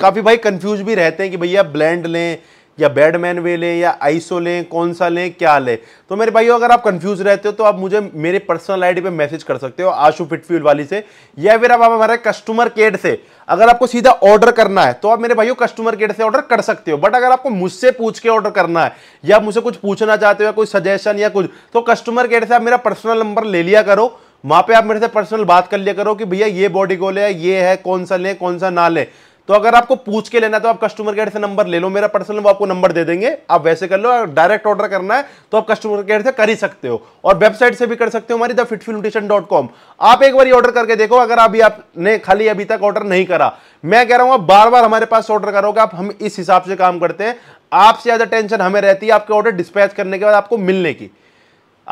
काफ़ी भाई कंफ्यूज भी रहते हैं कि भैया ब्लैंड लें या बैडमैन वे लें या आइसो लें कौन सा लें क्या लें तो मेरे भाइयों अगर आप कंफ्यूज रहते हो तो आप मुझे मेरे पर्सनल आईडी पे मैसेज कर सकते हो आशु फिटफ्यूल वाली से या फिर आप हमारे कस्टमर केयर से अगर आपको सीधा ऑर्डर करना है तो आप मेरे भाइयों कस्टमर केयर से ऑर्डर कर सकते हो बट अगर आपको मुझसे पूछ के ऑर्डर करना है या मुझसे कुछ पूछना चाहते हो या कोई सजेशन या कुछ तो कस्टमर केयर से आप मेरा पर्सनल नंबर ले लिया करो वहाँ पे आप मेरे से पर्सनल बात कर लिया करो कि भैया ये बॉडी गोल है ये है कौन सा लें कौन सा ना लें तो अगर आपको पूछ के लेना है तो आप कस्टमर केयर से नंबर ले लो मेरा पर्सनल वो आपको नंबर दे देंगे आप वैसे कर लो डायरेक्ट ऑर्डर करना है तो आप कस्टमर केयर से कर ही सकते हो और वेबसाइट से भी कर सकते हो हमारी द फिट डॉट कॉम आप एक बार ऑर्डर करके देखो अगर अभी आपने खाली अभी तक ऑर्डर नहीं करा मैं कह रहा हूँ आप बार बार हमारे पास ऑर्डर करोगे आप हम इस हिसाब से काम करते हैं आपसे ज़्यादा टेंशन हमें रहती है आपके ऑर्डर डिस्पैच करने के बाद आपको मिलने की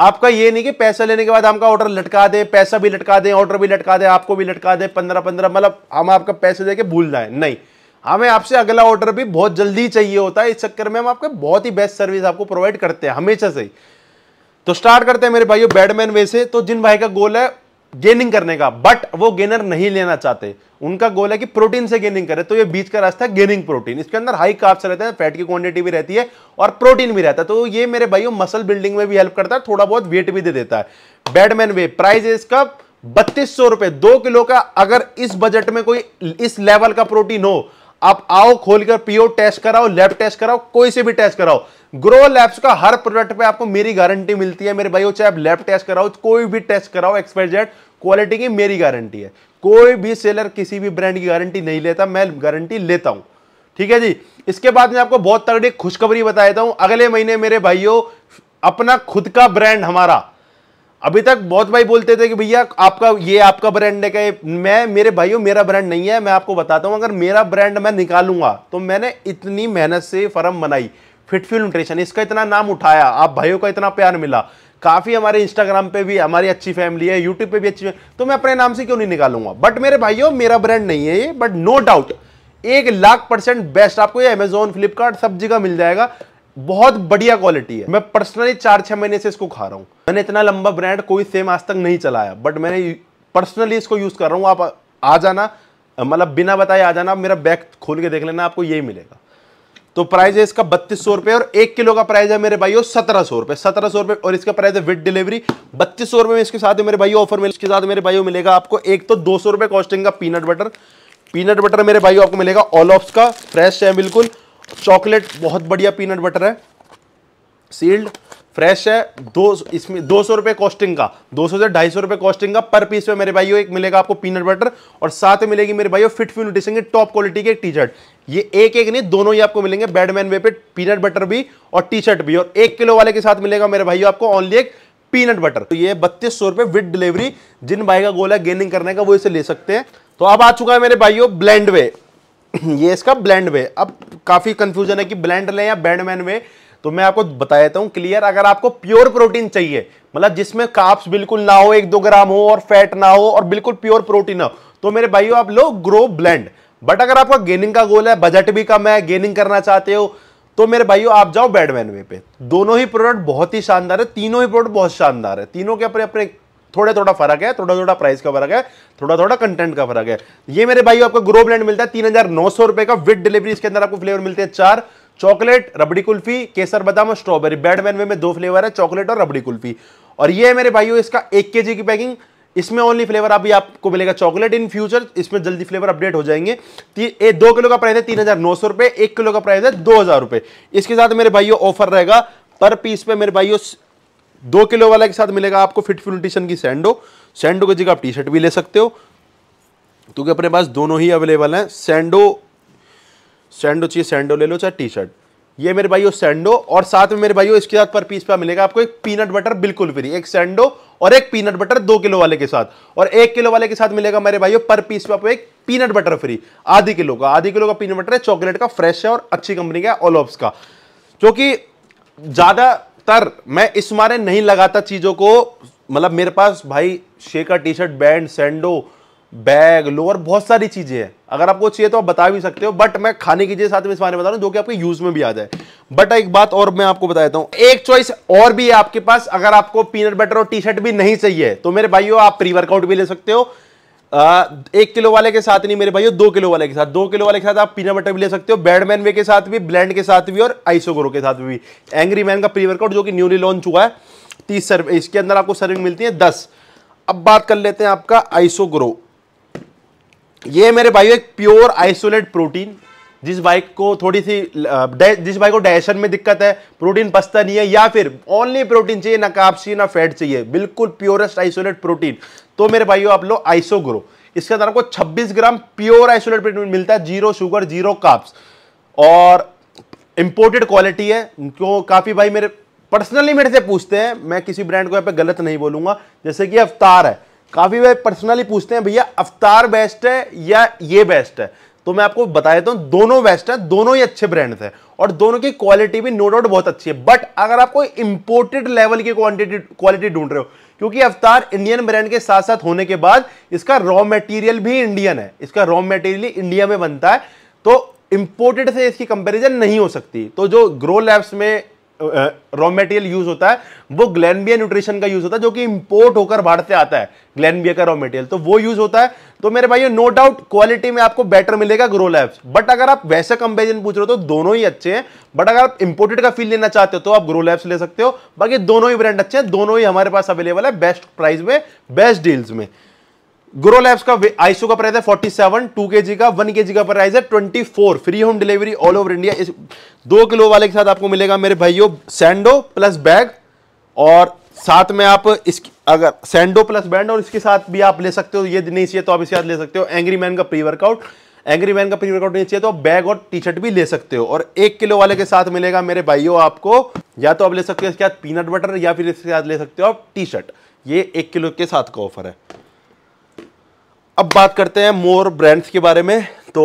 आपका ये नहीं कि पैसा लेने के बाद आपका ऑर्डर लटका दे पैसा भी लटका दे ऑर्डर भी लटका दे आपको भी लटका दे पंद्रह पंद्रह मतलब हम आपका पैसे के भूल जाए नहीं हमें आपसे अगला ऑर्डर भी बहुत जल्दी चाहिए होता है इस चक्कर में हम आपके बहुत ही बेस्ट सर्विस आपको प्रोवाइड करते हैं हमेशा से ही तो स्टार्ट करते हैं मेरे भाइयों बैडमैन वे से तो जिन भाई का गोल है गेनिंग करने का बट वो गेनर नहीं लेना चाहते उनका गोल है कि प्रोटीन से गेनिंग करें तो ये बीच का रास्ता है गेनिंग प्रोटीन इसके अंदर हाई कार्ब्स रहते हैं फैट की क्वांटिटी भी रहती है और प्रोटीन भी रहता है तो ये मेरे भाइयों मसल बिल्डिंग में भी हेल्प करता है थोड़ा बहुत वेट भी दे देता है बैडमैन वे प्राइस है इसका बत्तीस सौ रुपए दो किलो का अगर इस बजट में कोई इस लेवल का प्रोटीन हो आप आओ खोलकर पियो टेस्ट कराओ लैब टेस्ट कराओ कोई से भी टेस्ट कराओ ग्रो लैब्स का हर प्रोडक्ट पे आपको मेरी गारंटी मिलती है मेरे भाइयों चाहे आप लैब टेस्ट कराओ कोई भी टेस्ट कराओ डेट क्वालिटी की मेरी गारंटी है कोई भी सेलर किसी भी ब्रांड की गारंटी नहीं लेता मैं गारंटी लेता हूं ठीक है जी इसके बाद मैं आपको बहुत तगड़ी खुशखबरी बता देता हूं अगले महीने मेरे भाइयों अपना खुद का ब्रांड हमारा अभी तक बहुत भाई बोलते थे कि भैया आपका ये आपका ब्रांड है क्या मैं मेरे भाइयों मेरा ब्रांड नहीं है मैं आपको बताता हूं अगर मेरा ब्रांड मैं निकालूंगा तो मैंने इतनी मेहनत से फर्म बनाई फिटफ्यूल न्यूट्रिशन इसका इतना नाम उठाया आप भाइयों का इतना प्यार मिला काफ़ी हमारे इंस्टाग्राम पे भी हमारी अच्छी फैमिली है यूट्यूब पे भी अच्छी तो मैं अपने नाम से क्यों नहीं निकालूंगा बट मेरे भाइयों मेरा ब्रांड नहीं है ये बट नो डाउट एक लाख परसेंट बेस्ट आपको ये अमेजोन फ्लिपकार्ट सब जगह मिल जाएगा बहुत बढ़िया क्वालिटी है मैं पर्सनली चार छः महीने से इसको खा रहा हूँ मैंने इतना लंबा ब्रांड कोई सेम आज तक नहीं चलाया बट मैंने पर्सनली इसको यूज़ कर रहा हूँ आप आ जाना मतलब बिना बताए आ जाना मेरा बैग खोल के देख लेना आपको यही मिलेगा तो प्राइस है इसका बत्तीस सौ रुपए और एक किलो का प्राइस है मेरे भाई सत्रह सौ रुपए सत्रह सौ रुपए और इसका प्राइस है विद डिलीवरी बत्तीस सौ रुपए में इसके साथ मेरे भाई ऑफर मिले इसके साथ मेरे भाई मिलेगा आपको एक तो दो सौ रुपए कॉस्टिंग का पीनट बटर पीनट बटर मेरे भाई आपको मिलेगा ऑल ऑफ का फ्रेश है बिल्कुल चॉकलेट बहुत बढ़िया पीनट बटर है सील्ड फ्रेश है दो इसमें दो सौ रुपये कॉस्टिंग का दो सौ से ढाई सौ रुपये कॉस्टिंग का पर पीस में मेरे भाइयों एक मिलेगा आपको पीनट बटर और साथ में मिलेगी मेरे भाइयों फिट फ्यू न्यूट्रिशन की टॉप क्वालिटी की एक टी शर्ट ये एक एक नहीं दोनों ही आपको मिलेंगे बैडमैन वे पे पीनट बटर भी और टी शर्ट भी और एक किलो वाले के साथ मिलेगा मेरे भाई आपको ओनली एक पीनट बटर तो ये बत्तीस सौ रुपए विद डिलीवरी जिन भाई का गोल है गेनिंग करने का वो इसे ले सकते हैं तो अब आ चुका है मेरे भाइयों ब्लेंड वे ये इसका ब्लेंड वे अब काफ़ी कंफ्यूजन है कि ब्लेंड लें या बैडमैन वे तो मैं आपको बता देता हूं क्लियर अगर आपको प्योर प्रोटीन चाहिए मतलब जिसमें काप्स बिल्कुल ना हो एक दो ग्राम हो और फैट ना हो और बिल्कुल प्योर प्रोटीन हो तो मेरे भाइयों आप लो ग्रो ब्लेंड बट अगर आपका गेनिंग का गोल है बजट भी कम है गेनिंग करना चाहते हो तो मेरे भाइयों आप जाओ बैडमैन वे पे दोनों ही प्रोडक्ट बहुत ही शानदार है तीनों ही प्रोडक्ट बहुत शानदार है तीनों के अपने अपने थोड़ा थोड़ा फर्क है थोड़ा थोड़ा प्राइस का फर्क है थोड़ा थोड़ा कंटेंट का फर्क है ये मेरे भाई आपको ग्रो ब्लैंड मिलता है तीन हजार नौ सौ रुपए का विद डिलीवरी इसके अंदर आपको फ्लेवर मिलते हैं चार चॉकलेट रबड़ी कुल्फी केसर बादाम और स्ट्रॉबेरी बैडमैन में, में दो फ्लेवर है चॉकलेट और रबड़ी कुल्फी और ये है मेरे भाइयों इसका एक के की पैकिंग इसमें ओनली फ्लेवर अभी आपको मिलेगा चॉकलेट इन फ्यूचर इसमें जल्दी फ्लेवर अपडेट हो जाएंगे ए, दो किलो का प्राइस है तीन हज़ार नौ सौ रुपए एक किलो का प्राइस है दो हज़ार रुपए इसके साथ मेरे भाइयों ऑफर रहेगा पर पीस पे मेरे भाइयों दो किलो वाला के साथ मिलेगा आपको फिट न्यूट्रिशन की सैंडो सैंडो की जगह आप टी शर्ट भी ले सकते हो क्योंकि अपने पास दोनों ही अवेलेबल है सैंडो सैंडो चाहिए सैंडो ले लो चाहे टी शर्ट ये मेरे भाइयों सेंडो और साथ में मेरे भाइयों इसके साथ पर पीस पे मिलेगा आपको एक पीनट बटर बिल्कुल फ्री एक सेंडो और एक पीनट बटर दो किलो वाले के साथ और एक किलो वाले के साथ मिलेगा मेरे भाइयों पर पीस पे आपको एक पीनट बटर फ्री आधी किलो का आधी किलो का पीनट बटर है चॉकलेट का फ्रेश है और अच्छी कंपनी का ओलोप्स का जो कि ज़्यादातर मैं इस मारे नहीं लगाता चीज़ों को मतलब मेरे पास भाई shaker T shirt band sando bag lower बहुत सारी चीज़ें हैं अगर आपको चाहिए तो आप बता भी सकते हो बट मैं खाने की चीज़ साथ में इस बारे में बता रहा हूं जो कि आपके यूज़ में भी आ जाए बट एक बात और मैं आपको बता देता हूं एक चॉइस और भी है आपके पास अगर आपको पीनट बटर और टी शर्ट भी नहीं चाहिए तो मेरे भाइयों आप प्री वर्कआउट भी ले सकते हो एक किलो वाले के साथ नहीं मेरे भाइयों दो किलो वाले के साथ दो किलो वाले के साथ आप पीनट बटर भी ले सकते हो बैडमैन वे के साथ भी ब्लैंड के साथ भी और आइसोग्रो के साथ भी एंग्री मैन का प्री वर्कआउट जो कि न्यूली लॉन्च हुआ है तीस सर्व इसके अंदर आपको सर्विंग मिलती है दस अब बात कर लेते हैं आपका आइसोग्रो ये मेरे भाई एक प्योर आइसोलेट प्रोटीन जिस बाइक को थोड़ी सी जिस बाइक को डाइजेशन में दिक्कत है प्रोटीन पसता नहीं है या फिर ओनली प्रोटीन चाहिए ना चाहिए ना फैट चाहिए बिल्कुल प्योरेस्ट आइसोलेट प्रोटीन तो मेरे भाइयों आप लोग आइसो ग्रो इसके अंदर आपको 26 ग्राम प्योर आइसोलेट प्रोटीन मिलता है जीरो शुगर जीरो काप्स और इम्पोर्टेड क्वालिटी है क्यों तो काफ़ी भाई मेरे पर्सनली मेरे से पूछते हैं मैं किसी ब्रांड को यहाँ पे गलत नहीं बोलूँगा जैसे कि अवतार है काफ़ी भाई पर्सनली पूछते हैं भैया अवतार बेस्ट है या ये बेस्ट है तो मैं आपको बता देता हूँ दोनों बेस्ट हैं दोनों ही अच्छे ब्रांड्स हैं और दोनों की क्वालिटी भी नो डाउट बहुत अच्छी है बट अगर आप कोई इंपोर्टेड लेवल की क्वांटिटी क्वालिटी ढूंढ रहे हो क्योंकि अवतार इंडियन ब्रांड के साथ साथ होने के बाद इसका रॉ मटेरियल भी इंडियन है इसका रॉ मटेरियल इंडिया में बनता है तो इम्पोर्टेड से इसकी कंपेरिजन नहीं हो सकती तो जो ग्रो लैब्स में रॉ मेटेरियल यूज होता है वो ग्लैनबिया न्यूट्रिशन का यूज होता है जो कि इंपोर्ट होकर भारत से आता है ग्लैनबिया का रॉ मेटेरियल तो वो यूज होता है तो मेरे भाई नो डाउट क्वालिटी में आपको बेटर मिलेगा ग्रो लैब्स बट अगर आप वैसे कंपेरिजन पूछ रहे हो तो दोनों ही अच्छे हैं बट अगर आप इंपोर्टेड का फील लेना चाहते हो तो आप ग्रो लैब्स ले सकते हो बाकी दोनों ही ब्रांड अच्छे हैं दोनों ही हमारे पास अवेलेबल है बेस्ट प्राइस में बेस्ट डील्स में गुरो लैब्स का आईसो का प्राइस है 47 2 जी का 1 जी का प्राइस है 24 free home delivery all over India इस दो किलो वाले के साथ आपको मिलेगा मेरे भाइयों सैंडो प्लस बैग और साथ में आप इसकी अगर सैंडो प्लस बैंड और इसके साथ भी आप ले सकते हो ये नहीं चाहिए तो आप इसके साथ ले सकते हो एंग्री मैन का प्री वर्कआउट एंग्री मैन का प्री वर्कआउट नहीं चाहिए तो आप बैग और टी शर्ट भी ले सकते हो और एक किलो वाले के साथ मिलेगा मेरे भाइयों आपको या तो आप ले सकते हो इसके साथ पीनट बटर या फिर इसके साथ ले सकते हो आप टी शर्ट ये एक किलो के साथ का ऑफर है अब बात करते हैं मोर ब्रांड्स के बारे में तो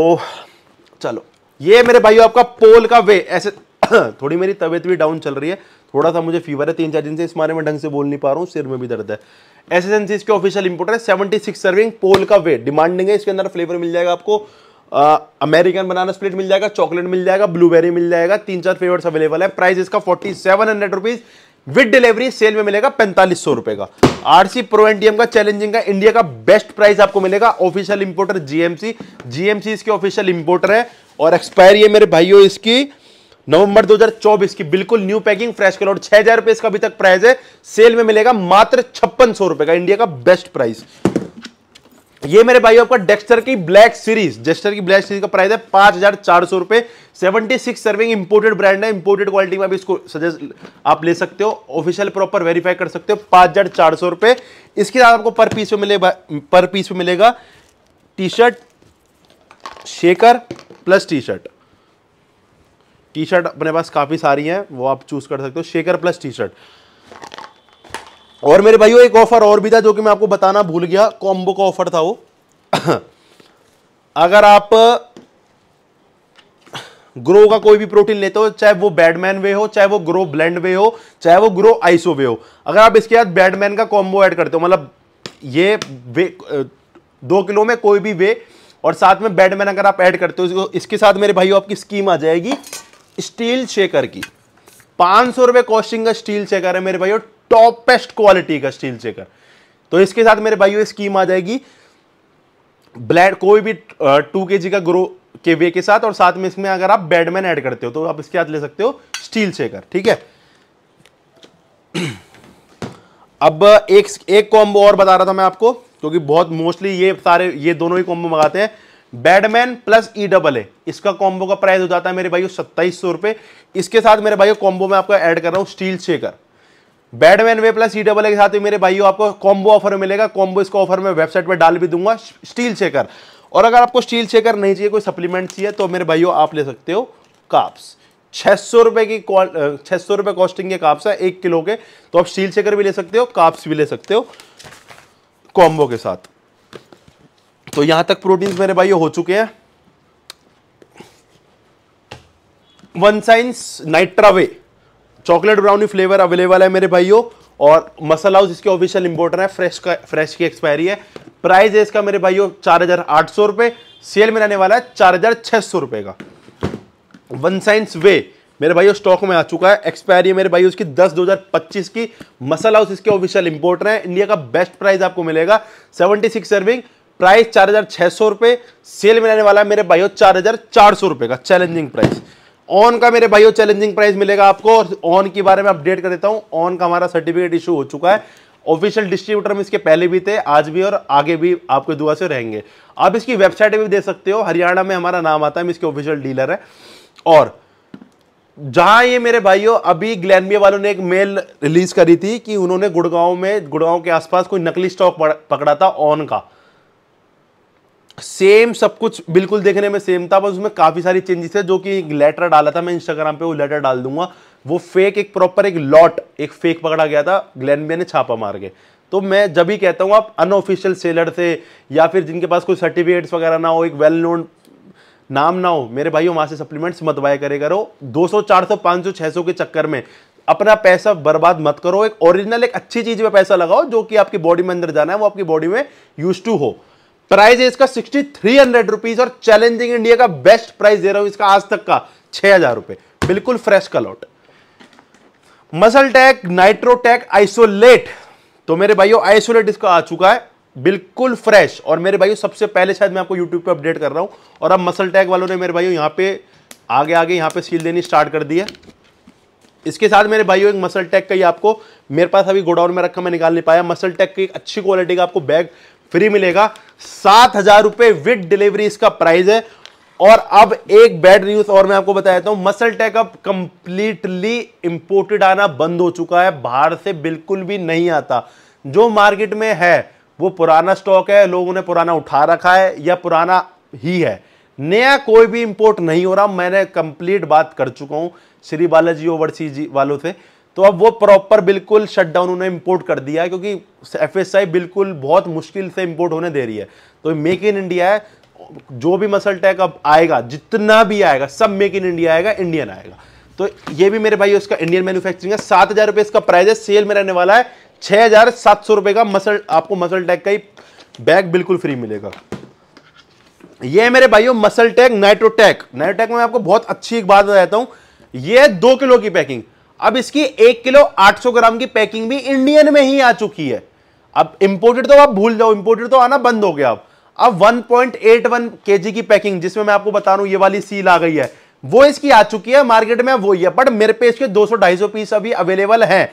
चलो ये मेरे भाइयों आपका पोल का वे ऐसे थोड़ी मेरी तबीयत भी डाउन चल रही है थोड़ा सा मुझे फीवर है तीन चार दिन से इस बारे में ढंग से बोल नहीं पा रहा हूँ सिर में भी दर्द है एस एस एन सी इसके ऑफिशियल इंपोर्टर है सेवेंटी सिक्स सर्विंग पोल का वे डिमांडिंग है इसके अंदर फ्लेवर मिल जाएगा आपको अमेरिकन बनाना स्प्लिट मिल जाएगा चॉकलेट मिल जाएगा ब्लूबेरी मिल जाएगा तीन चार फ्लेवर्स अवेलेबल है प्राइस इसका forty seven hundred rupees with delivery sale में मिलेगा पैंतालीस सौ रुपए का आरसी प्रो एनटीएम का चैलेंजिंग का इंडिया का बेस्ट प्राइस आपको मिलेगा ऑफिशियल इंपोर्टर जीएमसी जीएमसी इसके ऑफिशियल इंपोर्टर है और एक्सपायरी है मेरे भाइयों इसकी नवंबर 2024 की बिल्कुल न्यू पैकिंग फ्रेश कलर छह हजार रुपए इसका अभी तक प्राइस है सेल में मिलेगा मात्र छप्पन सौ रुपए का इंडिया का बेस्ट प्राइस ये मेरे भाई आपका डेक्स्टर की ब्लैक सीरीज डेक्स्टर की ब्लैक सीरीज का प्राइस है पांच हजार चार सौ रुपए seventy six serving imported brand है इंपोर्टेड क्वालिटी में भी इसको सजेस्ट आप ले सकते हो ऑफिशियल प्रॉपर वेरीफाई कर सकते हो पांच हजार चार सौ रुपए इसके साथ आपको पर पीस में मिलेगा पर पीस में मिलेगा T shirt shaker plus T shirt T shirt अपने पास काफ़ी सारी है वो आप चूज़ कर सकते हो शेकर प्लस टी शर्ट और मेरे भाइयों एक ऑफ़र और भी था जो कि मैं आपको बताना भूल गया कॉम्बो का ऑफ़र था वो अगर आप ग्रो का कोई भी प्रोटीन लेते हो चाहे वो बैडमैन वे हो चाहे वो ग्रो ब्लेंड वे हो चाहे वो ग्रो आइसो वे हो अगर आप इसके बाद बैडमैन का कॉम्बो ऐड करते हो मतलब ये वे दो किलो में कोई भी वे और साथ में बैडमैन अगर आप ऐड करते हो इसके साथ मेरे भाइयों आपकी स्कीम आ जाएगी स्टील शेकर की पांच सौ रुपए कॉस्टिंग का स्टील शेकर है मेरे भाइयों टॉपेस्ट क्वालिटी का स्टील चेकर तो इसके साथ मेरे भाई स्कीम आ जाएगी ब्लैड कोई भी टू के जी का ग्रो के वे के साथ और साथ में इसमें अगर आप बेडमैन ऐड करते हो तो आप इसके साथ ले सकते हो स्टील चेकर ठीक है अब एक एक कॉम्बो और बता रहा था मैं आपको क्योंकि बहुत मोस्टली ये सारे ये दोनों ही कॉम्बो मंगाते हैं badman plus E double A इसका कॉम्बो का प्राइस हो जाता है मेरे भाई सत्ताईस सौ रुपए इसके साथ मेरे भाई कॉम्बो में आपका एड कर रहा हूं steel shaker badman whey plus E double के साथ भी मेरे भाइयों आपको कॉम्बो ऑफर मिलेगा कॉम्बो इसको ऑफर मैं वेबसाइट पर डाल भी दूंगा स्टील शेकर और अगर आपको स्टील शेकर नहीं चाहिए कोई सप्लीमेंट चाहिए तो मेरे भाइयों आप ले सकते हो काप्स छह सौ रुपए की छह सौ रुपए कॉस्टिंग के काप्स है एक किलो के तो आप स्टील शेकर भी ले सकते हो काप्स भी ले सकते हो कॉम्बो के साथ तो यहां तक प्रोटीन मेरे भाइयों हो चुके हैं one science nitra whey chocolate brownie flavour available है मेरे भाइयों और मसल हाउस इसके ऑफिशियल इंपोर्टर है फ्रेश का फ्रेश की एक्सपायरी है प्राइस है इसका मेरे भाइयों चार हज़ार आठ सौ रुपए सेल में रहने वाला है चार हज़ार छह सौ रुपए का वन साइंस वे मेरे भाइयों स्टॉक में आ चुका है एक्सपायरी है मेरे भाई उसकी दस दो हज़ार पच्चीस की मसल हाउस इसके ऑफिशियल इंपोर्टर है इंडिया का बेस्ट प्राइस आपको मिलेगा सेवेंटी सिक्स सर्विंग प्राइस चार हज़ार छह सौ रुपए सेल में रहने वाला है मेरे भाइयों चार हज़ार चार सौ रुपए का चैलेंजिंग प्राइस ऑन का मेरे भाइयों चैलेंजिंग प्राइस मिलेगा आपको और ऑन के बारे में अपडेट कर देता हूँ ऑन का हमारा सर्टिफिकेट इशू हो चुका है ऑफिशियल डिस्ट्रीब्यूटर में इसके पहले भी थे आज भी और आगे भी आपके दुआ से रहेंगे आप इसकी वेबसाइट भी देख सकते हो हरियाणा में हमारा नाम आता है हम इसके ऑफिशियल डीलर है और जहां ये मेरे भाइयों अभी ग्लैनबिया वालों ने एक मेल रिलीज करी थी कि उन्होंने गुड़गांव में गुड़गांव के आसपास कोई नकली स्टॉक पकड़ा था ऑन का सेम सब कुछ बिल्कुल देखने में सेम था बस उसमें काफ़ी सारी चेंजेस है जो कि एक लेटर डाला था मैं इंस्टाग्राम पे वो लेटर डाल दूंगा वो फेक एक प्रॉपर एक लॉट एक फेक पकड़ा गया था ग्लैन ने छापा मार के तो मैं जब भी कहता हूँ आप अनऑफिशियल सेलर से या फिर जिनके पास कोई सर्टिफिकेट्स वगैरह ना हो एक वेल नोन नाम ना हो मेरे भाइयों वहाँ से सप्लीमेंट्स मत बाय करे करो 200 400 500 600 के चक्कर में अपना पैसा बर्बाद मत करो एक ओरिजिनल एक अच्छी चीज़ में पैसा लगाओ जो कि आपकी बॉडी में अंदर जाना है वो आपकी बॉडी में यूज टू हो प्राइस है इसका सिक्सटी थ्री हंड्रेड रुपीज और चैलेंजिंग इंडिया का बेस्ट प्राइस दे रहा हूं इसका आज तक का छह हजार रुपए बिल्कुल फ्रेश कलॉट मसल टैक नाइट्रोटैक आइसोलेट तो मेरे भाइयों आइसोलेट इसका आ चुका है बिल्कुल फ्रेश और मेरे भाइयों सबसे पहले शायद मैं आपको यूट्यूब पर अपडेट कर रहा हूं और अब मसल टैक वालों ने मेरे भाइयों यहां पे आगे आगे यहां पे सील देनी स्टार्ट कर दी है इसके साथ मेरे भाइयों एक मसल टैक का ही आपको मेरे पास अभी गोडाउन में रखा मैं निकाल नहीं पाया मसल टैक की अच्छी क्वालिटी का आपको बैग फ्री मिलेगा सात हजार रुपए विथ डिलीवरी इसका प्राइस है और अब एक बैड न्यूज और मैं आपको बता देता हूं मसल टैक अब कंप्लीटली इंपोर्टेड आना बंद हो चुका है बाहर से बिल्कुल भी नहीं आता जो मार्केट में है वो पुराना स्टॉक है लोगों ने पुराना उठा रखा है या पुराना ही है नया कोई भी इंपोर्ट नहीं हो रहा मैंने कंप्लीट बात कर चुका हूं श्री बालाजी ओवरसीज वालों से तो अब वो प्रॉपर बिल्कुल शटडाउन उन्हें इम्पोर्ट कर दिया है क्योंकि एफ बिल्कुल बहुत मुश्किल से इम्पोर्ट होने दे रही है तो मेक इन इंडिया है जो भी मसल टैक अब आएगा जितना भी आएगा सब मेक इन इंडिया आएगा इंडियन आएगा तो ये भी मेरे भाई उसका इंडियन मैन्युफैक्चरिंग है सात हजार रुपये इसका प्राइस है सेल में रहने वाला है छः हजार सात सौ रुपये का मसल आपको मसल टैग का ही बैग बिल्कुल फ्री मिलेगा ये है मेरे भाइयों मसल टैग नाइट्रोटैक नाइट्रोटेक में आपको बहुत अच्छी एक बात बताता हूं ये है दो किलो की पैकिंग अब इसकी एक किलो 800 ग्राम की पैकिंग भी इंडियन में ही आ चुकी है अब इंपोर्टेड तो आप भूल जाओ इंपोर्टेड तो आना बंद हो गया अब अब 1.81 जी की पैकिंग जिसमें मैं आपको बता रहा हूं ये वाली सील आ गई है वो इसकी आ चुकी है मार्केट में वो ही है बट मेरे दो सौ 200 250 पीस अभी अवेलेबल हैं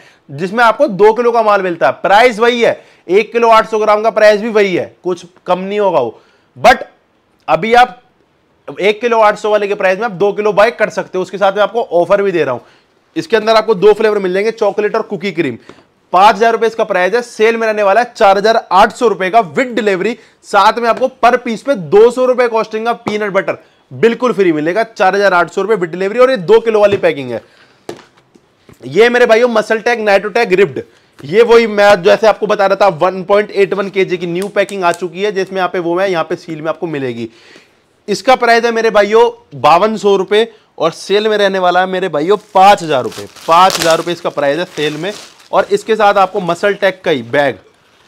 जिसमें आपको दो किलो का माल मिलता है प्राइस वही है एक किलो 800 ग्राम का प्राइस भी वही है कुछ कम नहीं होगा वो बट अभी आप एक किलो 800 वाले के प्राइस में आप दो किलो बाइक कर सकते हो उसके साथ में आपको ऑफर भी दे रहा हूं इसके अंदर आपको दो फ्लेवर मिल जाएंगे चॉकलेट और कुकी क्रीम पांच हजार रुपए इसका प्राइस है सेल में रहने वाला है चार हजार आठ सौ रुपए का विद डिलीवरी साथ में आपको पर पीस पे दो सौ रुपए कॉस्टिंग का पीनट बटर बिल्कुल फ्री मिलेगा चार हजार आठ सौ रुपए विद डिलीवरी और ये दो किलो वाली पैकिंग है ये मेरे भाइयों muscle tag nitro tag ripped ये वही मैं जैसे आपको बता रहा था 1.81 जी की न्यू पैकिंग आ चुकी है जिसमें यहां पे वो है यहां पे सील में आपको मिलेगी इसका प्राइस है मेरे भाइयों बावन सौ रुपए और सेल में रहने वाला है मेरे भाइयों पाँच हज़ार रुपये पाँच हज़ार रुपये इसका प्राइस है सेल में और इसके साथ आपको मसल टैक का ही बैग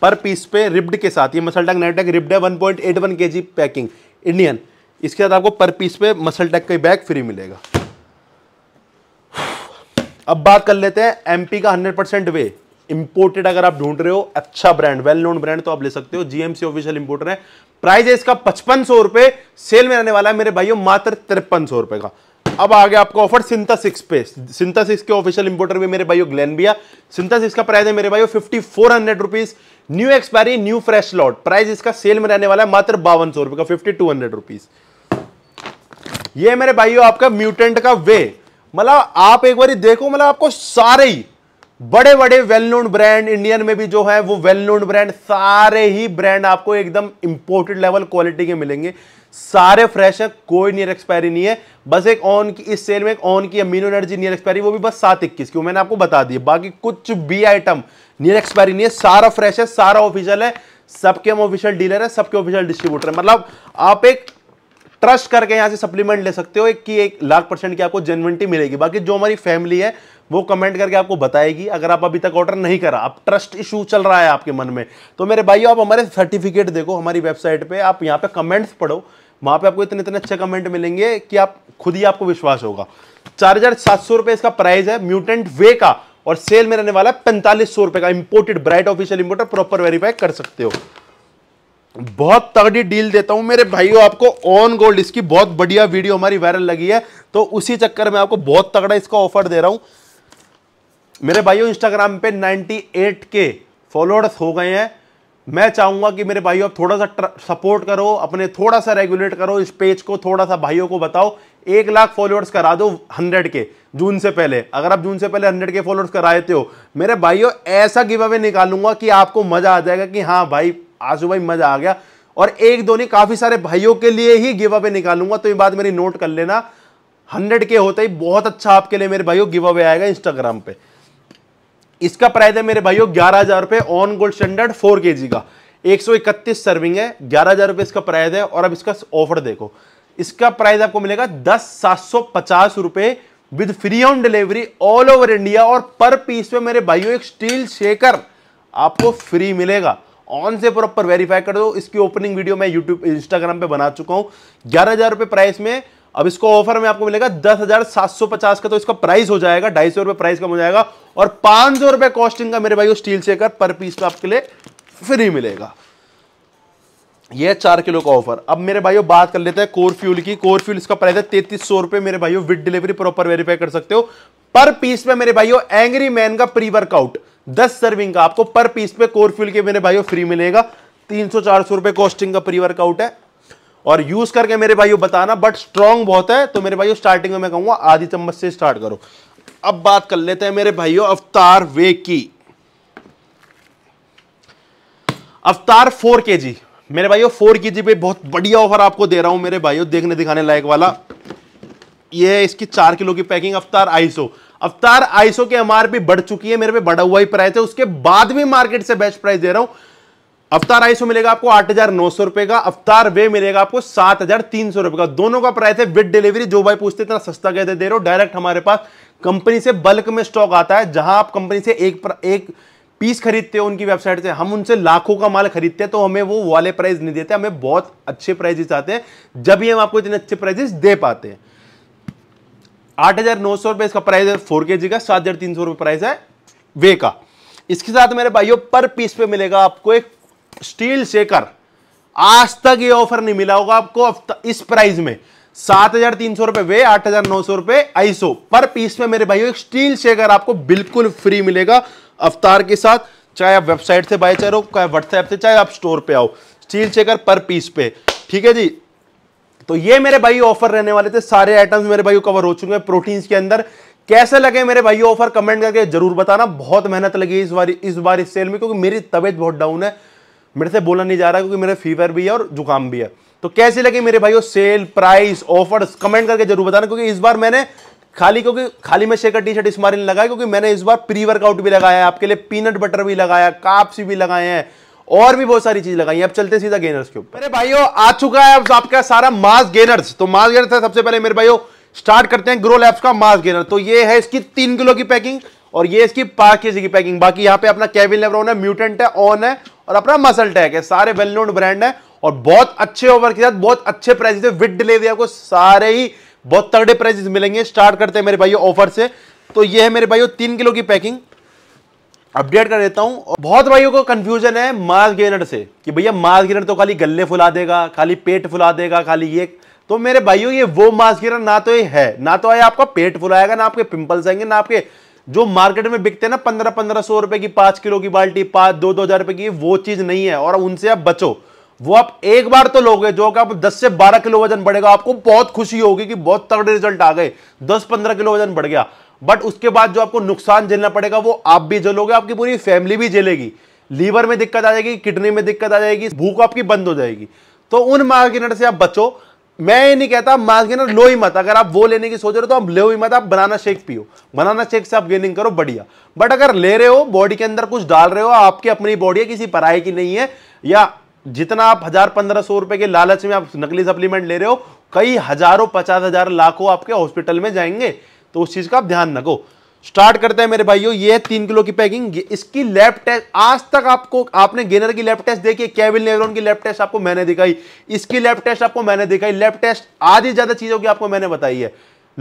पर पीस पे रिब्ड के साथ ये मसल टैक नेट रिब्ड है one point eight one K G packing Indian इसके साथ आपको पर पीस पे मसल टैक का ही बैग फ्री मिलेगा अब बात कर लेते हैं एमपी का हंड्रेड परसेंट वे इम्पोर्टेड अगर आप ढूंढ रहे हो अच्छा ब्रांड वेल नोन ब्रांड तो आप ले सकते हो जीएमसी ऑफिशियल इंपोर्टर है प्राइस है इसका पचपन सौ रुपये सेल में रहने वाला है मेरे भाइयों मात्र तिरपन सौ रुपये का अब आ गया आपका ऑफर सिंथा सिक्स पे सिंथा सिक्स के ऑफिशियल इंपोर्टर भी मेरे भाई ग्लैन ग्लेनबिया सिंथा सिक्स का प्राइस है मेरे भाई fifty four hundred rupees new expiry new fresh lot price इसका सेल में रहने वाला है मात्र बावन सौ रुपए का फिफ्टी टू हंड्रेड रुपीज ये मेरे भाइयों आपका म्यूटेंट का वे मतलब आप एक बार देखो मतलब आपको सारे ही बड़े बड़े वेल नोन ब्रांड इंडियन में भी जो है वो वेल नोन ब्रांड सारे ही ब्रांड आपको एकदम इंपोर्टेड लेवल क्वालिटी के मिलेंगे सारे फ्रेश है कोई नियर एक्सपायरी नहीं है बस एक ऑन की इस सेल में एक ऑन की अमीनो एनर्जी नियर एक्सपायरी वो भी बस सात इक्कीस की मैंने आपको बता दिया बाकी कुछ भी आइटम नियर एक्सपायरी नहीं है सारा फ्रेश है सारा ऑफिशियल है सबके हम ऑफिशियल डीलर है सबके ऑफिशियल डिस्ट्रीब्यूटर है मतलब आप एक ट्रस्ट करके यहाँ से सप्लीमेंट ले सकते हो एक कि एक लाख परसेंट की आपको जेनविनिटी मिलेगी बाकी जो हमारी फैमिली है वो कमेंट करके आपको बताएगी अगर आप अभी तक ऑर्डर नहीं करा आप ट्रस्ट इशू चल रहा है आपके मन में तो मेरे भाई आप हमारे सर्टिफिकेट देखो हमारी वेबसाइट पे आप यहाँ पे कमेंट्स पढ़ो वहाँ पे आपको इतने इतने अच्छे कमेंट मिलेंगे कि आप खुद ही आपको विश्वास होगा चार हजार सात सौ रुपये इसका प्राइस है म्यूटेंट वे का और सेल में रहने वाला है पैंतालीस सौ रुपए का imported bright official importer proper verify कर सकते हो बहुत तगड़ी डील देता हूं मेरे भाइयों आपको ऑन गोल्ड इसकी बहुत बढ़िया वीडियो हमारी वायरल लगी है तो उसी चक्कर में आपको बहुत तगड़ा इसका ऑफर दे रहा हूं मेरे भाइयों इंस्टाग्राम पे 98 के फॉलोअर्स हो गए हैं मैं चाहूंगा कि मेरे भाइयों आप थोड़ा सा सपोर्ट करो अपने थोड़ा सा रेगुलेट करो इस पेज को थोड़ा सा भाइयों को बताओ एक लाख फॉलोअर्स करा दो हंड्रेड के जून से पहले अगर आप जून से पहले हंड्रेड के फॉलोअर्स कराए देते हो मेरे भाइयों ऐसा गिव अवे निकालूंगा कि आपको मजा आ जाएगा कि हाँ भाई आंसू भाई मजा आ गया और एक दो नहीं काफी सारे भाइयों के लिए ही गिव अवे निकालूंगा तो ये बात मेरी नोट कर लेना हंड्रेड के होते ही बहुत अच्छा आपके लिए मेरे भाइयों गिव अवे आएगा इंस्टाग्राम पर इसका प्राइस है मेरे भाइयों ग्यारह हजार रुपए ऑन गोल्ड स्टैंडर्ड फोर के जी का एक सौ इकतीस सर्विंग है ग्यारह हजार रुपए इसका प्राइस है और अब इसका ऑफर देखो इसका प्राइस आपको मिलेगा दस सात सौ पचास रुपए with free on delivery all over India और पर पीस पे मेरे भाइयों एक स्टील शेकर आपको फ्री मिलेगा ऑन से प्रॉपर वेरीफाई कर दो इसकी ओपनिंग वीडियो मैं यूट्यूब इंस्टाग्राम पे बना चुका हूं ग्यारह हजार रुपए प्राइस में अब इसको ऑफर में आपको मिलेगा दस हजार सात सौ पचास का तो इसका प्राइस हो जाएगा ढाई सौ रुपए प्राइस कम हो जाएगा और पांच सौ रुपए कॉस्टिंग का मेरे भाई स्टील शेकर पर पीस आपके लिए फ्री मिलेगा यह चार किलो का ऑफर अब मेरे भाइयों बात कर लेते हैं कोर फ्यूल की कोर फ्यूल इसका प्राइस है तैतीस सौ रुपए मेरे भाइयों विद डिलीवरी प्रॉपर वेरीफाई कर सकते हो पर पीस में मेरे भाइयों एंग्री मैन का प्री वर्कआउट दस सर्विंग का आपको पर पीस पे कोर फ्यूल के मेरे भाइयों फ्री मिलेगा तीन सौ चार सौ रुपए कॉस्टिंग का प्री वर्कआउट है और यूज करके मेरे भाइयों बताना बट स्ट्रांग बहुत है तो मेरे भाइयों स्टार्टिंग में मैं कहूंगा आधी चम्मच से स्टार्ट करो अब बात कर लेते हैं मेरे भाइयों अवतार वे की अवतार फोर के जी मेरे भाइयों फोर के जी पे बहुत बढ़िया ऑफर आपको दे रहा हूं मेरे भाइयों देखने दिखाने लायक वाला ये है इसकी चार किलो की पैकिंग अवतार आईसो अवतार आईसो के एमआरपी बढ़ चुकी है मेरे पे बढ़ा हुआ ही प्राइस है उसके बाद भी मार्केट से बेस्ट प्राइस दे रहा हूं अवतार आई मिलेगा आपको आठ हजार नौ सौ रुपए का अवतार वे मिलेगा आपको सात हजार तीन सौ रुपए का दोनों का प्राइस है विद डिलीवरी जो भाई पूछते इतना सस्ता कहते दे रहे हो डायरेक्ट हमारे पास कंपनी से बल्क में स्टॉक आता है जहां आप कंपनी से एक प्र, एक पीस खरीदते हो उनकी वेबसाइट से हम उनसे लाखों का माल खरीदते हैं तो हमें वो वाले प्राइस नहीं देते हमें बहुत अच्छे प्राइजेस आते हैं जब ही हम आपको इतने अच्छे प्राइजेस दे पाते हैं आठ हजार नौ सौ रुपये इसका प्राइस है फोर के जी का सात हजार तीन सौ रुपये प्राइस है वे का इसके साथ मेरे भाइयों पर पीस पे मिलेगा आपको एक स्टील शेकर आज तक ये ऑफर नहीं मिला होगा आपको इस प्राइस में सात हजार तीन सौ रुपए वे आठ हजार नौ सौ रुपए आईसो पर पीस में मेरे भाई एक स्टील शेकर आपको बिल्कुल फ्री मिलेगा अवतार के साथ चाहे आप वेबसाइट से बाय करो चाहे व्हाट्सएप से चाहे आप स्टोर पे आओ स्टील शेकर पर पीस पे ठीक है जी तो ये मेरे भाई ऑफर रहने वाले थे सारे आइटम्स मेरे भाई कवर हो चुके हैं प्रोटीन्स के अंदर कैसे लगे मेरे भाई ऑफर कमेंट करके जरूर बताना बहुत मेहनत लगी इस बार इस बार इस सेल में क्योंकि मेरी तबीयत बहुत डाउन है मेरे से बोला नहीं जा रहा क्योंकि मेरे फीवर भी है और जुकाम भी है तो कैसे लगे मेरे भाइयों सेल प्राइस ऑफर्स कमेंट करके जरूर बताना क्योंकि इस बार मैंने खाली क्योंकि खाली में शेकर टी शर्ट इस बार नहीं लगाया क्योंकि मैंने इस बार प्री वर्कआउट भी लगाया आपके लिए पीनट बटर भी लगाया काप्स भी लगाए हैं और भी बहुत सारी चीज लगाई अब चलते सीधा गेनर्स के ऊपर अरे भाइयों आ चुका है अब आपका सारा मास गेनर्स तो मास गेनर्स है सबसे पहले मेरे भाइयों स्टार्ट करते हैं ग्रो लैब्स का मास गेनर तो ये है इसकी तीन किलो की पैकिंग और ये इसकी पांच के जी की पैकिंग बाकी यहाँ पे अपना लेवर ऑन है म्यूटेंट है ऑन है और अपना मसल टैक है सारे वेल नोन ब्रांड है और बहुत अच्छे ओवर के साथ बहुत अच्छे प्राइजेस पे विद डिलीवरी आपको सारे ही बहुत तगड़े प्राइजेस मिलेंगे स्टार्ट करते हैं मेरे भाइयों ऑफर से तो ये है मेरे भाइयों तीन किलो की पैकिंग अपडेट कर देता हूं और बहुत भाइयों को कंफ्यूजन है मास गेनर से कि भैया मास गेनर तो खाली गले फुला देगा खाली पेट फुला देगा खाली ये तो मेरे भाइयों ये वो मास गेनर ना तो ये है ना तो ये आपका पेट फुलाएगा ना आपके पिंपल्स आएंगे ना आपके जो मार्केट में बिकते हैं ना पंद्रह पंद्रह सौ रुपए की पांच किलो की बाल्टी पांच दो दो हजार रुपए की वो चीज नहीं है और उनसे आप बचो वो आप एक बार तो लोगे जो कि आप 10 से 12 किलो वजन बढ़ेगा आपको बहुत खुशी होगी कि बहुत तगड़े रिजल्ट आ गए 10-15 किलो वजन बढ़ गया बट उसके बाद जो आपको नुकसान झेलना पड़ेगा वो आप भी झेलोगे आपकी पूरी फैमिली भी झेलेगी लीवर में दिक्कत आ जाएगी किडनी में दिक्कत आ जाएगी भूख आपकी बंद हो जाएगी तो उन मार्केट से आप बचो मैं नहीं कहता मास गेनर लो ही मत अगर आप वो लेने की सोच रहे हो तो आप लो ही मत आप बनाना शेक पियो बनाना शेक से आप गेनिंग करो बढ़िया बट अगर ले रहे हो बॉडी के अंदर कुछ डाल रहे हो आपकी अपनी बॉडी है किसी पराए की नहीं है या जितना आप हजार पंद्रह सौ रुपए के लालच में आप नकली सप्लीमेंट ले रहे हो कई हजारों पचास हजार लाखों आपके हॉस्पिटल में जाएंगे तो उस चीज का आप ध्यान रखो स्टार्ट करते हैं मेरे भाइयों ये है तीन किलो की पैकिंग इसकी लैब टेस्ट आज तक आपको आपने गेनर की लैब टेस्ट देखी कैविल नेवरॉन की लैब टेस्ट आपको मैंने दिखाई इसकी लैब टेस्ट आपको मैंने दिखाई लैब टेस्ट आधी ज्यादा चीजों की आपको मैंने बताई है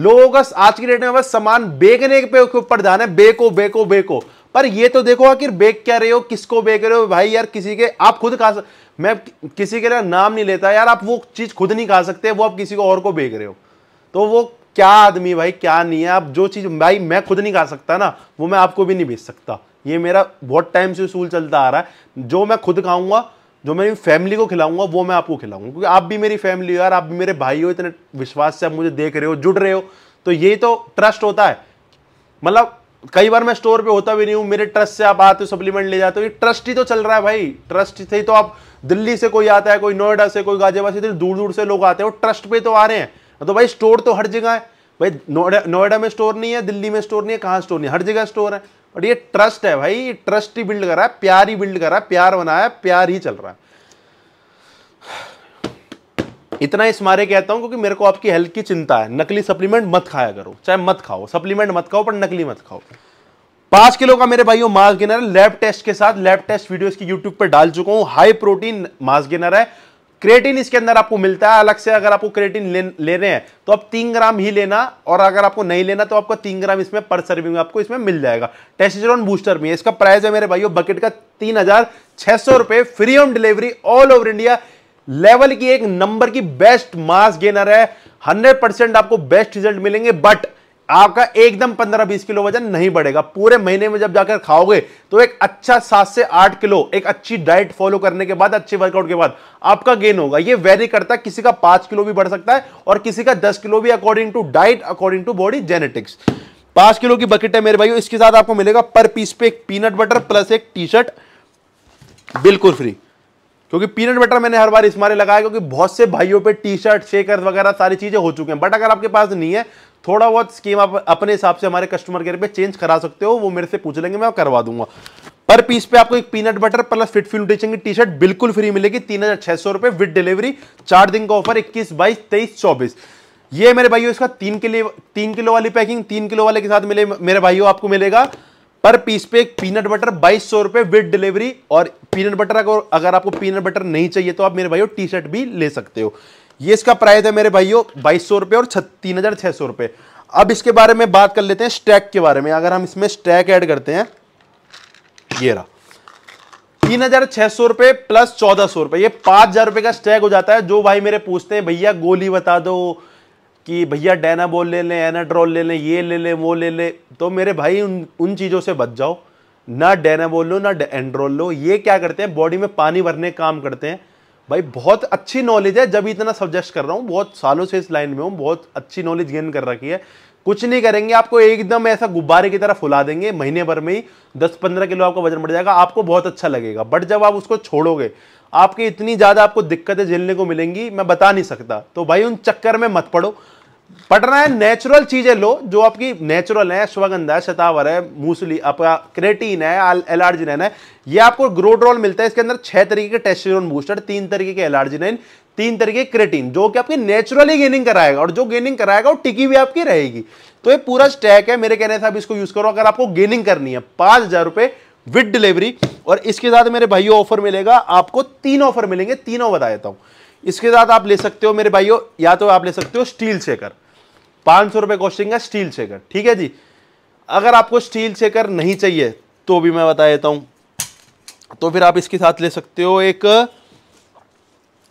लोगों का आज की डेट में बस सामान बेकने के ऊपर ध्यान है बेको बेको बेको पर ये तो देखो आखिर बेक क्या रहे हो किसको बेक रहे हो भाई यार किसी के आप खुद खा मैं किसी के लिए नाम नहीं लेता यार आप वो चीज खुद नहीं खा सकते वो आप किसी को और को बेच रहे हो तो वो क्या आदमी भाई क्या नहीं है आप जो चीज़ भाई मैं खुद नहीं खा सकता ना वो मैं आपको भी नहीं बेच सकता ये मेरा बहुत टाइम से उसूल चलता आ रहा है जो मैं खुद खाऊंगा जो मेरी फैमिली को खिलाऊंगा वो मैं आपको खिलाऊंगा क्योंकि आप भी मेरी फैमिली हो यार आप भी मेरे भाई हो इतने विश्वास से आप मुझे देख रहे हो जुड़ रहे हो तो यही तो ट्रस्ट होता है मतलब कई बार मैं स्टोर पे होता भी नहीं हूँ मेरे ट्रस्ट से आप आते हो सप्लीमेंट ले जाते हो ये ट्रस्ट ही तो चल रहा है भाई ट्रस्ट से ही तो आप दिल्ली से कोई आता है कोई नोएडा से कोई गाजियाबाद से दूर दूर से लोग आते हैं वो ट्रस्ट पे तो आ रहे हैं तो भाई स्टोर तो हर जगह है भाई नोएडा में स्टोर नहीं है दिल्ली में स्टोर नहीं है कहाँ स्टोर नहीं है हर जगह स्टोर है बट ये ट्रस्ट है भाई ट्रस्ट ही बिल्ड कर रहा है प्यार ही बिल्ड कर रहा है प्यार बनाया प्यार ही चल रहा है इतना इस मारे कहता हूं क्योंकि मेरे को आपकी हेल्थ की चिंता है नकली सप्लीमेंट मत खाया करो चाहे मत खाओ सप्लीमेंट मत खाओ पर नकली मत खाओ पांच किलो का मेरे भाइयों मास गेनर लैब टेस्ट के साथ लैब टेस्ट वीडियो इसकी यूट्यूब पर डाल चुका हूं हाई प्रोटीन मास गेनर है क्रेटिन इसके अंदर आपको मिलता है अलग से अगर आपको क्रेटिन ले, ले रहे हैं तो आप तीन ग्राम ही लेना और अगर आपको नहीं लेना तो आपको तीन ग्राम इसमें पर सर्विंग आपको इसमें मिल जाएगा टेस्टोस्टेरोन बूस्टर में इसका प्राइस है मेरे भाइयों बकेट का तीन हजार छह सौ रुपए free on delivery all over India level की एक नंबर की बेस्ट मास गेनर है हंड्रेड परसेंट आपको बेस्ट रिजल्ट मिलेंगे बट आपका एकदम 15-20 किलो वजन नहीं बढ़ेगा पूरे महीने में जब जाकर खाओगे तो एक अच्छा सात से आठ किलो एक अच्छी डाइट फॉलो करने के बाद अच्छे वर्कआउट के बाद आपका गेन होगा ये वेरी करता है किसी का पांच किलो भी बढ़ सकता है और किसी का दस किलो भी according to diet according to body genetics पांच किलो की बकेट है मेरे भाई इसके साथ आपको मिलेगा पर पीस पे एक पीनट बटर प्लस एक टी शर्ट बिल्कुल फ्री क्योंकि पीनट बटर मैंने हर बार इस मारे लगाया क्योंकि बहुत से भाइयों पे टी शर्ट शेकर वगैरह सारी चीजें हो चुके हैं बट अगर आपके पास नहीं है थोड़ा बहुत स्कीम आप अपने हिसाब से हमारे कस्टमर केयर पे चेंज करा सकते हो वो मेरे से पूछ लेंगे मैं करवा दूंगा पर पीस पे आपको एक peanut butter plus fit fuel nutrition की टी शर्ट बिल्कुल फ्री मिलेगी तीन हज़ार छह सौ रुपए विद डिलीवरी चार दिन का ऑफर इक्कीस बाईस तेईस चौबीस ये मेरे भाइयों इसका तीन किलो तीन किलो वाली पैकिंग तीन किलो वाले के साथ मिले मेरे भाइयों आपको मिलेगा पर पीस पे एक पीनट बटर बाईस सौ रुपए विद डिलीवरी और पीनट बटर अगर अगर आपको पीनट बटर नहीं चाहिए तो आप मेरे भाइयों टी शर्ट भी ले सकते हो ये इसका प्राइस है मेरे भाइयों बाईस सौ रुपये और तीन हज़ार छः सौ रुपये अब इसके बारे में बात कर लेते हैं स्टैक के बारे में अगर हम इसमें स्टैक ऐड करते हैं ये रहा तीन हजार छह सौ रुपए प्लस चौदह सौ रुपए ये पांच हजार रुपए का स्टैक हो जाता है जो भाई मेरे पूछते हैं भैया गोली बता दो कि भैया डेनाबोल ले लें एनाड्रॉल ले लें ये ले लें वो ले लें तो मेरे भाई उन उन चीज़ों से बच जाओ ना डेनाबोल लो ना एंड्रोल लो ये क्या करते हैं बॉडी में पानी भरने काम करते हैं भाई बहुत अच्छी नॉलेज है जब इतना सजेस्ट कर रहा हूँ बहुत सालों से इस लाइन में हूँ बहुत अच्छी नॉलेज गेन कर रखी है कुछ नहीं करेंगे आपको एकदम ऐसा गुब्बारे की तरह फुला देंगे महीने भर में ही दस पंद्रह किलो आपका वजन बढ़ जाएगा आपको बहुत अच्छा लगेगा बट जब आप उसको छोड़ोगे आपकी इतनी ज़्यादा आपको दिक्कतें झेलने को मिलेंगी मैं बता नहीं सकता तो भाई उन चक्कर में मत पड़ो पटना है नेचुरल चीजें लो जो आपकी नेचुरल है स्वगंधा है शतावर है मूसली आपका क्रेटीन है एलार्जिन है ये आपको ग्रोड्रॉल मिलता है इसके अंदर छह तरीके के टेस्टोरोन बूस्टर तीन तरीके के एलार्जिन तीन तरीके के क्रेटीन जो कि आपकी नेचुरली गेनिंग कराएगा और जो गेनिंग कराएगा वो टिकी भी आपकी रहेगी तो ये पूरा स्टैक है मेरे कहने से आप इसको यूज करो अगर आपको गेनिंग करनी है पांच विद डिलीवरी और इसके साथ मेरे भाइयों ऑफर मिलेगा आपको तीन ऑफर मिलेंगे तीनों बता देता हूं इसके साथ आप ले सकते हो मेरे भाइयों या तो आप ले सकते हो स्टील शेकर पांच सौ रुपए कॉस्टिंग है स्टील शेकर ठीक है जी अगर आपको स्टील शेकर नहीं चाहिए तो भी मैं बता देता हूं तो फिर आप इसके साथ ले सकते हो एक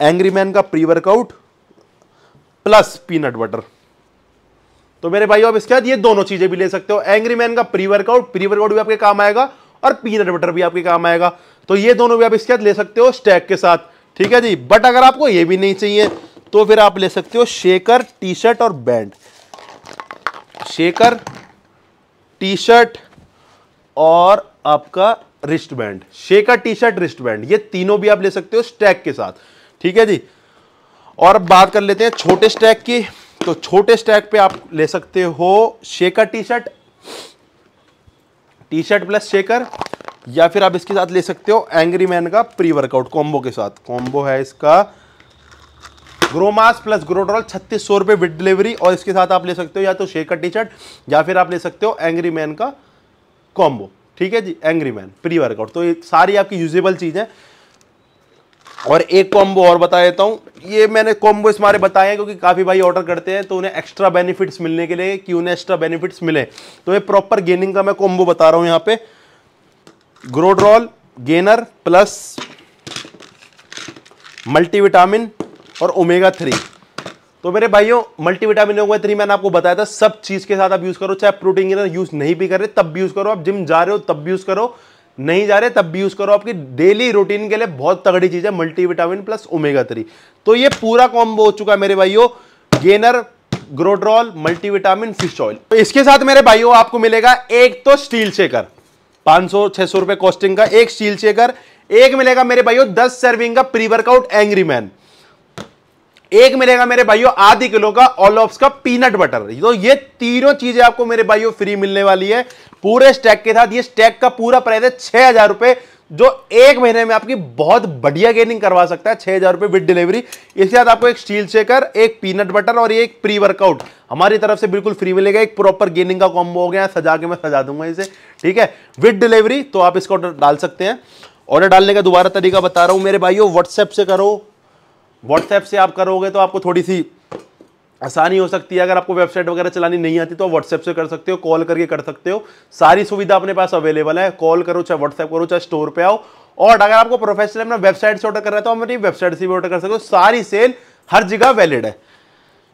एंग्री मैन का pre workout plus peanut butter तो मेरे भाइयों आप इसके साथ ये दोनों चीज़ें भी ले सकते हो एंग्री मैन का प्री वर्कआउट प्री वर्कआउट भी आपके काम आएगा और पीनट बटर भी आपके काम आएगा तो ये दोनों भी आप इसके साथ ले सकते हो स्टैक के साथ ठीक है जी बट अगर आपको ये भी नहीं चाहिए तो फिर आप ले सकते हो शेकर टी शर्ट और बैंड शेकर टी शर्ट और आपका wrist band shaker T shirt wrist band ये तीनों भी आप ले सकते हो स्टैक के साथ ठीक है जी और बात कर लेते हैं छोटे स्टैक की तो छोटे स्टैक पे आप ले सकते हो shaker T shirt T shirt plus shaker या फिर आप इसके साथ ले सकते हो एंग्री मैन का प्री वर्कआउट कॉम्बो के साथ कॉम्बो है इसका ग्रोमास प्लस ग्रोड्रॉल छत्तीस सौ रुपये विद डिलीवरी और इसके साथ आप ले सकते हो या तो शेकर टी शर्ट या फिर आप ले सकते हो एंग्री मैन का कॉम्बो ठीक है जी एंग्री मैन प्री वर्कआउट तो ये सारी आपकी यूजेबल चीज़ है और एक कॉम्बो और बता देता हूँ ये मैंने कॉम्बो इस मारे बताए हैं क्योंकि काफ़ी भाई ऑर्डर करते हैं तो उन्हें एक्स्ट्रा बेनिफिट्स मिलने के लिए कि उन्हें एक्स्ट्रा बेनिफिट्स मिले तो ये प्रॉपर गेनिंग का मैं कॉम्बो बता रहा हूँ यहाँ पे ग्रोड्रॉल गेनर प्लस मल्टीविटामिन और ओमेगा थ्री तो मेरे भाइयों मल्टीविटामिन ओमेगा थ्री मैंने आपको बताया था सब चीज़ के साथ आप यूज़ करो चाहे प्रोटीन गेनर यूज़ नहीं भी कर रहे तब भी यूज़ करो आप जिम जा रहे हो तब भी यूज़ करो नहीं जा रहे तब भी यूज़ करो आपकी डेली रूटीन के लिए बहुत तगड़ी चीज़ है मल्टीविटामिन प्लस ओमेगा थ्री तो ये पूरा कॉम्बो हो चुका है मेरे भाइयों gainer growdrol multivitamin fish oil तो इसके साथ मेरे भाइयों आपको मिलेगा एक तो स्टील शेकर पांच सौ छह सौ रुपए कॉस्टिंग का एक स्टील शेकर एक मिलेगा मेरे भाइयों दस सर्विंग का प्री वर्कआउट एंग्री मैन एक मिलेगा मेरे भाइयों आधी किलो का ऑलॉप्स का पीनट बटर तो ये तीनों चीजें आपको मेरे भाइयों फ्री मिलने वाली है पूरे स्टैक के साथ ये स्टैक का पूरा प्राइस है छह हजार रुपए जो एक महीने में आपकी बहुत बढ़िया गेनिंग करवा सकता है छह हज़ार रुपये विद डिलीवरी इसके साथ आपको एक स्टील शेकर एक पीनट बटर और एक प्री वर्कआउट हमारी तरफ से बिल्कुल फ्री मिलेगा एक प्रॉपर गेनिंग का कॉम्बो हो गया सजा के मैं सजा दूंगा इसे ठीक है विद डिलीवरी तो आप इसको डाल सकते हैं ऑर्डर डालने का दोबारा तरीका बता रहा हूँ मेरे भाइयों व्हाट्सएप से करो व्हाट्सएप से आप करोगे तो आपको थोड़ी सी आसानी हो सकती है अगर आपको वेबसाइट वगैरह चलानी नहीं आती तो आप व्हाट्सएप से कर सकते हो कॉल करके कर सकते हो सारी सुविधा अपने पास अवेलेबल है कॉल करो चाहे व्हाट्सएप करो चाहे स्टोर पे आओ और अगर आपको प्रोफेशनल अपना वेबसाइट से ऑर्डर कर रहा है तो आप मेरी वेबसाइट से भी ऑर्डर कर सकते हो सारी सेल हर जगह वैलिड है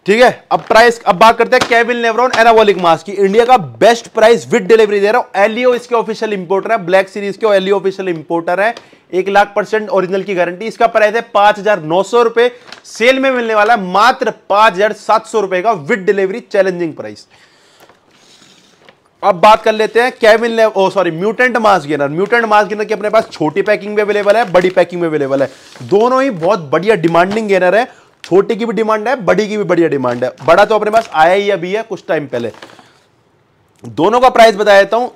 ठीक है अब प्राइस अब बात करते हैं केविल नेवरॉन एनाबोलिक मास्क की इंडिया का बेस्ट प्राइस विद डिलीवरी दे रहा हूं एलियो इसके ऑफिशियल इंपोर्टर है ब्लैक सीरीज के एलियो ऑफिशियल इंपोर्टर है एक लाख परसेंट ओरिजिनल की गारंटी इसका प्राइस है पांच हजार नौ सौ रुपए सेल में मिलने वाला है मात्र पांच हजार सात सौ रुपए का विद डिलीवरी चैलेंजिंग प्राइस अब बात कर लेते हैं Kevin oh sorry mutant mask gainer mutant mask gainer की अपने पास छोटी पैकिंग में अवेलेबल है बड़ी पैकिंग में अवेलेबल है दोनों ही बहुत बढ़िया डिमांडिंग गेनर है छोटी की भी डिमांड है बड़ी की भी बढ़िया डिमांड है बड़ा तो अपने पास आया ही अभी है कुछ टाइम पहले दोनों का प्राइस बता देता हूं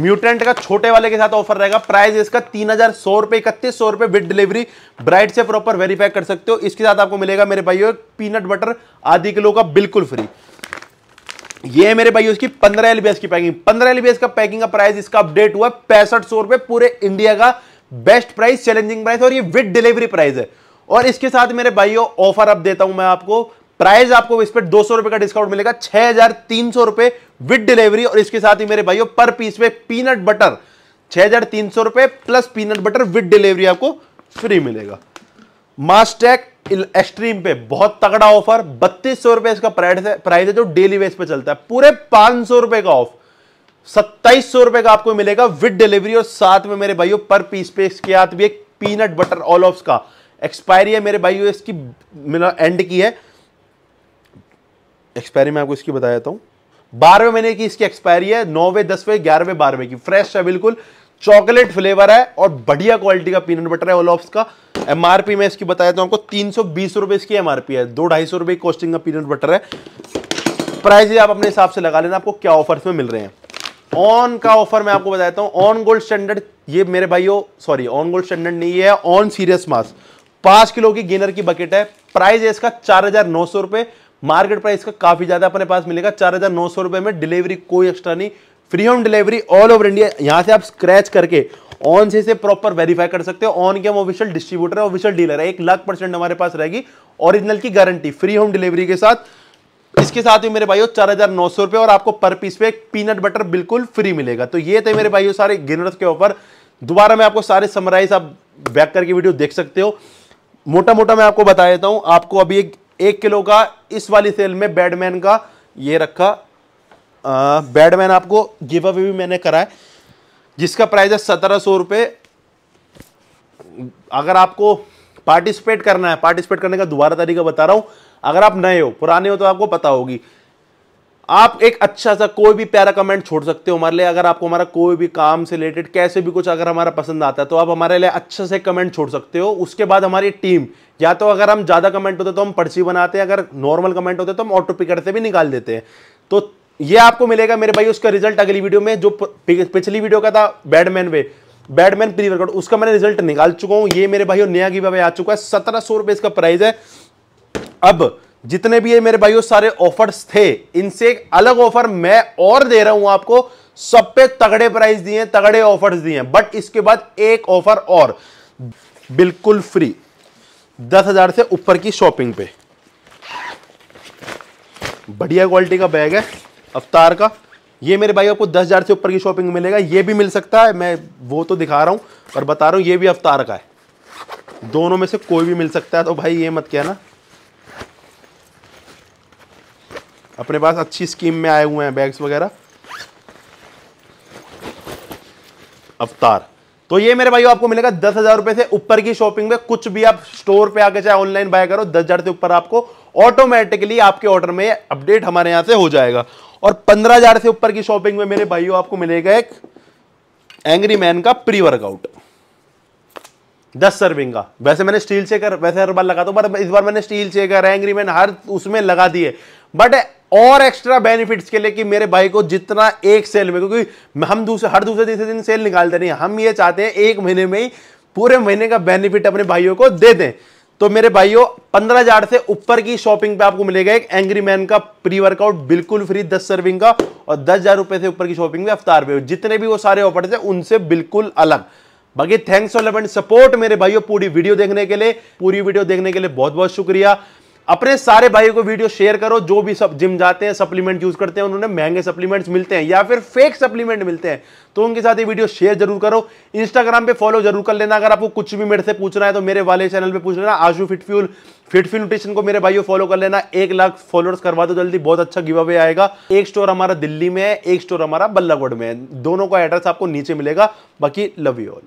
म्यूटेंट का छोटे वाले के साथ ऑफर रहेगा प्राइस इसका तीन हजार सौ रुपए इकतीस सौ रुपए विद डिलीवरी ब्राइट से प्रॉपर वेरीफाई कर सकते हो इसके साथ आपको मिलेगा मेरे भाइयों पीनट बटर आधी किलो का बिल्कुल फ्री ये है मेरे भाइयों इसकी पंद्रह एलबीएस की पैकिंग पंद्रह एलबीएस का पैकिंग का प्राइस इसका अपडेट हुआ पैंसठ सौ रुपए पूरे इंडिया का बेस्ट प्राइस चैलेंजिंग प्राइस और ये विद डिलीवरी प्राइस है और इसके साथ मेरे भाइयों ऑफर अब देता हूं मैं आपको प्राइस आपको इस पर दो सौ रुपए का डिस्काउंट मिलेगा छह हजार तीन सौ रुपए विद डिलीवरी और इसके साथ ही मेरे भाइयों पर पीस पे पीनट बटर छह हजार तीन सौ रुपए plus peanut butter with delivery आपको फ्री मिलेगा मास्टैक एक्सट्रीम पे बहुत तगड़ा ऑफर बत्तीस सौ रुपए इसका प्राइस है प्राइस है जो डेली बेस पे चलता है पूरे पांच सौ रुपए का ऑफ सत्ताईस सौ रुपए का आपको मिलेगा विद डिलीवरी और साथ में मेरे भाइयों पर पीस पे इसके साथ भी एक पीनट बटर ऑल ऑफ का एक्सपायरी है मेरे भाई इसकी मेरा एंड की है एक्सपायरी मैं आपको इसकी बता देता हूं बारहवें महीने की इसकी एक्सपायरी है नौवे दसवें ग्यारहवें बारहवें की फ्रेश है बिल्कुल चॉकलेट फ्लेवर है और बढ़िया क्वालिटी का पीनट बटर है ओलॉप्स का एमआरपी मैं इसकी बताया था आपको तीन सौ बीस रुपए इसकी एमआरपी है दो ढाई सौ रुपये कॉस्टिंग का पीनट बटर है प्राइस आप अपने हिसाब से लगा लेना आपको क्या ऑफर्स में मिल रहे हैं ऑन का ऑफर मैं आपको बताता हूँ ऑन गोल्ड स्टैंडर्ड ये मेरे भाइयों सॉरी ऑन गोल्ड स्टैंडर्ड नहीं है ऑन सीरियस मास पांच किलो की गेनर की बकेट है प्राइस है इसका चार हजार नौ सौ रुपए मार्केट प्राइस का काफी ज्यादा अपने पास मिलेगा चार हजार नौ सौ रुपए में डिलीवरी कोई एक्स्ट्रा नहीं free home delivery all over India यहां से आप स्क्रैच करके ऑन से इसे प्रॉपर वेरीफाई कर सकते हो ऑन के हम ऑफिशियल डिस्ट्रीब्यूटर ऑफिशियल डीलर है एक लाख परसेंट हमारे पास रहेगी ओरिजिनल की गारंटी फ्री होम डिलीवरी के साथ इसके साथ ही मेरे भाइयों चार हजार नौ सौ रुपए और आपको पर पीस पे पीनट बटर बिल्कुल फ्री मिलेगा तो ये थे मेरे भाइयों सारे गिनर्स के ऑफर दोबारा मैं आपको सारे समराइज आप बैक करके वीडियो देख सकते हो मोटा मोटा मैं आपको बता देता हूं आपको अभी एक एक किलो का इस वाली सेल में बैडमैन का ये रखा बैडमैन आपको गिव अवे भी मैंने करा है जिसका प्राइस है सत्रह सौ रुपये अगर आपको पार्टिसिपेट करना है पार्टिसिपेट करने का दोबारा तरीका बता रहा हूं अगर आप नए हो पुराने हो तो आपको पता होगी आप एक अच्छा सा कोई भी प्यारा कमेंट छोड़ सकते हो हमारे लिए अगर आपको हमारा कोई भी काम से रिलेटेड कैसे भी कुछ अगर हमारा पसंद आता है तो आप हमारे लिए अच्छा से कमेंट छोड़ सकते हो उसके बाद हमारी टीम या तो अगर हम ज़्यादा कमेंट होते तो हम पर्ची बनाते हैं अगर नॉर्मल कमेंट होते तो हम ऑटो पिकर से भी निकाल देते हैं तो ये आपको मिलेगा मेरे भाई उसका रिजल्ट अगली वीडियो में जो पिछली वीडियो का था badman whey badman pre workout उसका मैंने रिजल्ट निकाल चुका हूं ये मेरे भाई नया की आ चुका है सत्रह सौ इसका प्राइस है अब जितने भी ये मेरे भाइयों सारे ऑफर्स थे इनसे एक अलग ऑफर मैं और दे रहा हूं आपको सब पे तगड़े प्राइस दिए तगड़े ऑफर्स दिए बट इसके बाद एक ऑफर और बिल्कुल फ्री दस हजार से ऊपर की शॉपिंग पे बढ़िया क्वालिटी का बैग है अवतार का ये मेरे भाई आपको दस हज़ार से ऊपर की शॉपिंग मिलेगा ये भी मिल सकता है मैं वो तो दिखा रहा हूं और बता रहा हूं ये भी अवतार का है दोनों में से कोई भी मिल सकता है तो भाई ये मत कहना अपने पास अच्छी स्कीम में आए हुए हैं बैग्स वगैरह अवतार तो ये मेरे भाई आपको मिलेगा दस हजार रुपए से ऊपर की शॉपिंग में कुछ भी आप स्टोर पे आके चाहे ऑनलाइन बाय करो दस हजार से ऊपर आपको ऑटोमेटिकली आपके ऑर्डर में अपडेट हमारे यहां से हो जाएगा और पंद्रह हजार से ऊपर की शॉपिंग में मेरे भाइयों आपको मिलेगा एक एंग्री मैन का प्री वर्कआउट दस सर्विंग का वैसे मैंने स्टील चेकर वैसे हर बार लगा दो तो, बट इस बार मैंने स्टील चेकर एंग्री मैन हर उसमें लगा दिए बट और एक्स्ट्रा बेनिफिट्स के लिए कि मेरे भाई को जितना एक सेल में क्योंकि हम दूसरे हर दूसरे तीसरे दिन सेल निकालते नहीं हम ये चाहते हैं एक महीने में ही पूरे महीने का बेनिफिट अपने भाइयों को दे दें तो मेरे भाइयों पंद्रह हजार से ऊपर की शॉपिंग पे आपको मिलेगा एक एंग्री मैन का प्री वर्कआउट बिल्कुल फ्री दस सर्विंग का और दस हजार रुपए से ऊपर की शॉपिंग में अफ्तार पे जितने भी वो सारे ऑफर थे उनसे बिल्कुल अलग बाकी थैंक्स और लव एंड सपोर्ट मेरे भाइयों पूरी वीडियो देखने के लिए पूरी वीडियो देखने के लिए बहुत बहुत शुक्रिया अपने सारे भाइयों को वीडियो शेयर करो जो भी सब जिम जाते हैं सप्लीमेंट यूज करते हैं उन्होंने महंगे सप्लीमेंट्स मिलते हैं या फिर फेक सप्लीमेंट मिलते हैं तो उनके साथ ये वीडियो शेयर जरूर करो इंस्टाग्राम पे फॉलो जरूर कर लेना अगर आपको कुछ भी मेरे से पूछना है तो मेरे वाले चैनल पे पूछ लेना आशु फिटफ्यूल फ्यूल न्यूट्रिशन को मेरे भाइयों फॉलो कर लेना एक लाख फॉलोअर्स करवा दो जल्दी बहुत अच्छा गिव अवे आएगा एक स्टोर हमारा दिल्ली में है एक स्टोर हमारा बल्लागढ़ में है दोनों का एड्रेस आपको नीचे मिलेगा बाकी लव यू ऑल